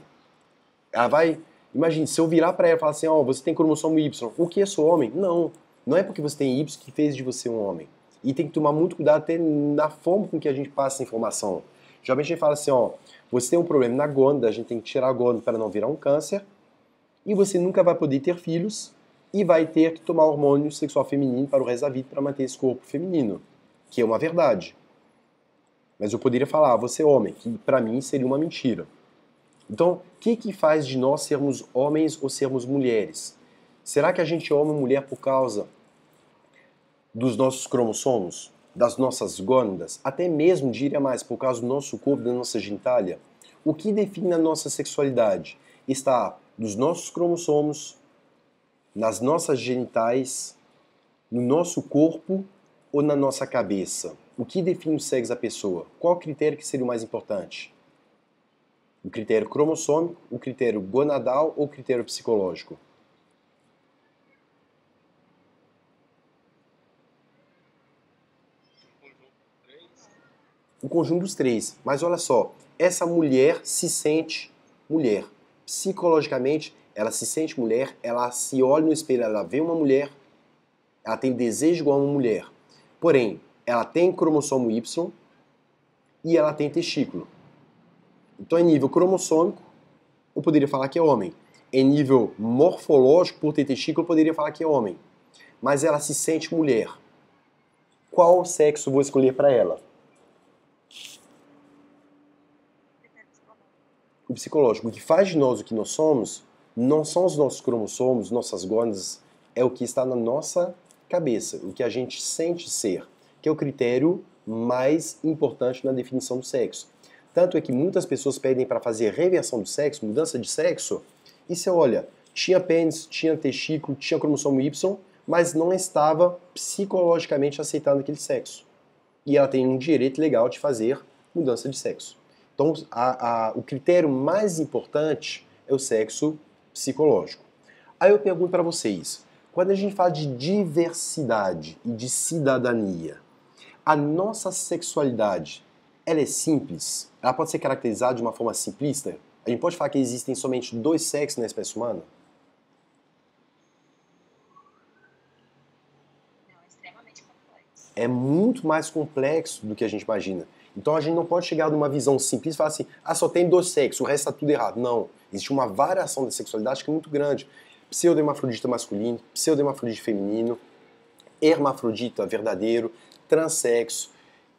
Ela vai. Imagine, se eu virar para ela e falar assim: Ó, oh, você tem cromossomo Y, o que é seu homem? Não. Não é porque você tem Y que fez de você um homem. E tem que tomar muito cuidado até na forma com que a gente passa a informação. Geralmente a gente fala assim: ó, você tem um problema na gônada, a gente tem que tirar a gônada para não virar um câncer e você nunca vai poder ter filhos e vai ter que tomar hormônio sexual feminino para o resto da vida para manter esse corpo feminino, que é uma verdade. Mas eu poderia falar, ah, você é homem, que para mim seria uma mentira. Então, o que, que faz de nós sermos homens ou sermos mulheres? Será que a gente é homem ou mulher por causa dos nossos cromossomos, das nossas gônadas, até mesmo, diria mais, por causa do nosso corpo, da nossa gentalha? O que define a nossa sexualidade? Está nos nossos cromossomos, nas nossas genitais, no nosso corpo ou na nossa cabeça? O que define o sexo da pessoa? Qual o critério que seria o mais importante? O critério cromossômico, o critério gonadal ou o critério psicológico? O conjunto dos três. Mas olha só, essa mulher se sente mulher psicologicamente, ela se sente mulher, ela se olha no espelho, ela vê uma mulher, ela tem desejo igual a uma mulher. Porém, ela tem cromossomo Y e ela tem testículo. Então, em nível cromossômico, eu poderia falar que é homem. Em nível morfológico, por ter testículo, eu poderia falar que é homem. Mas ela se sente mulher. Qual sexo vou escolher para ela? psicológico. O que faz de nós o que nós somos não são os nossos cromossomos, nossas gônadas, é o que está na nossa cabeça, o que a gente sente ser, que é o critério mais importante na definição do sexo. Tanto é que muitas pessoas pedem para fazer reversão do sexo, mudança de sexo, e você olha, tinha pênis, tinha testículo, tinha cromossomo Y, mas não estava psicologicamente aceitando aquele sexo. E ela tem um direito legal de fazer mudança de sexo. Então, a, a, o critério mais importante é o sexo psicológico. Aí eu pergunto para vocês, quando a gente fala de diversidade e de cidadania, a nossa sexualidade, ela é simples? Ela pode ser caracterizada de uma forma simplista? A gente pode falar que existem somente dois sexos na espécie humana? Não, é, é muito mais complexo do que a gente imagina. Então a gente não pode chegar numa visão simples e falar assim, ah, só tem dois sexos, o resto tá tudo errado. Não. Existe uma variação da sexualidade que é muito grande. Pseudohermafrodita masculino, pseudohermafrodita feminino, hermafrodita verdadeiro, transexo,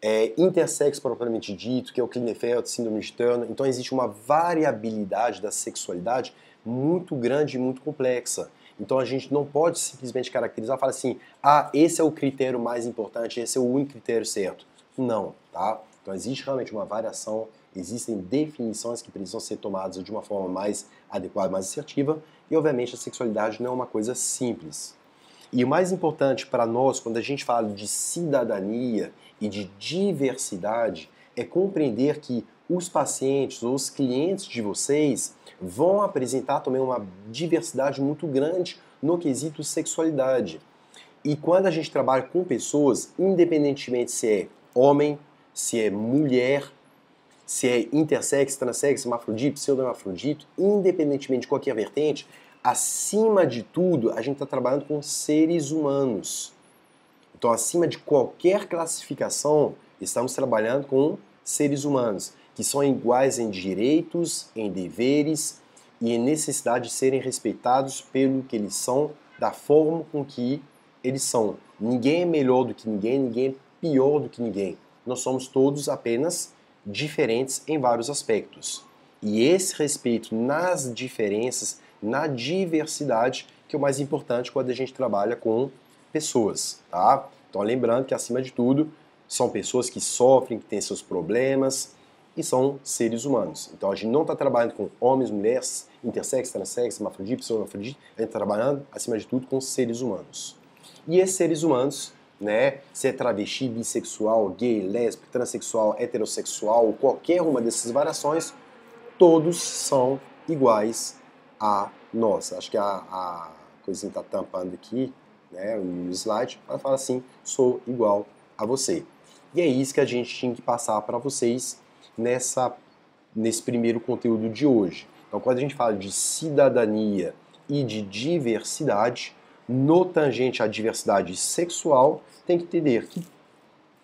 é, intersexo propriamente dito, que é o Klinefeld, síndrome de Turner. Então existe uma variabilidade da sexualidade muito grande e muito complexa. Então a gente não pode simplesmente caracterizar e falar assim, ah, esse é o critério mais importante, esse é o único critério certo. Não, tá? Então existe realmente uma variação, existem definições que precisam ser tomadas de uma forma mais adequada, mais assertiva, e obviamente a sexualidade não é uma coisa simples. E o mais importante para nós, quando a gente fala de cidadania e de diversidade, é compreender que os pacientes ou os clientes de vocês vão apresentar também uma diversidade muito grande no quesito sexualidade. E quando a gente trabalha com pessoas, independentemente se é homem, se é mulher, se é intersex, transex, hermafrodita, pseudo-hermafrodita, independentemente de qualquer vertente, acima de tudo, a gente está trabalhando com seres humanos. Então, acima de qualquer classificação, estamos trabalhando com seres humanos, que são iguais em direitos, em deveres e em necessidade de serem respeitados pelo que eles são, da forma com que eles são. Ninguém é melhor do que ninguém, ninguém é pior do que ninguém nós somos todos apenas diferentes em vários aspectos. E esse respeito nas diferenças, na diversidade, que é o mais importante quando a gente trabalha com pessoas, tá? Então, lembrando que, acima de tudo, são pessoas que sofrem, que têm seus problemas e são seres humanos. Então, a gente não está trabalhando com homens, mulheres, intersexo, transexo, hermafrodita, pseudofrodita, a gente está trabalhando, acima de tudo, com seres humanos. E esses seres humanos né? Se é travesti, bissexual, gay, lésbico, transexual, heterossexual, qualquer uma dessas variações, todos são iguais a nós. Acho que a, a coisinha está tampando aqui, né? No slide, ela fala assim: sou igual a você. E é isso que a gente tinha que passar para vocês nessa, nesse primeiro conteúdo de hoje. Então, quando a gente fala de cidadania e de diversidade, no tangente à diversidade sexual, tem que entender que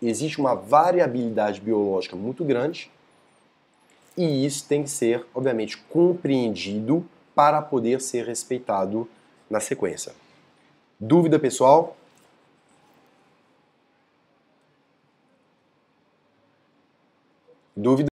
existe uma variabilidade biológica muito grande e isso tem que ser, obviamente, compreendido para poder ser respeitado na sequência. Dúvida pessoal? Dúvida?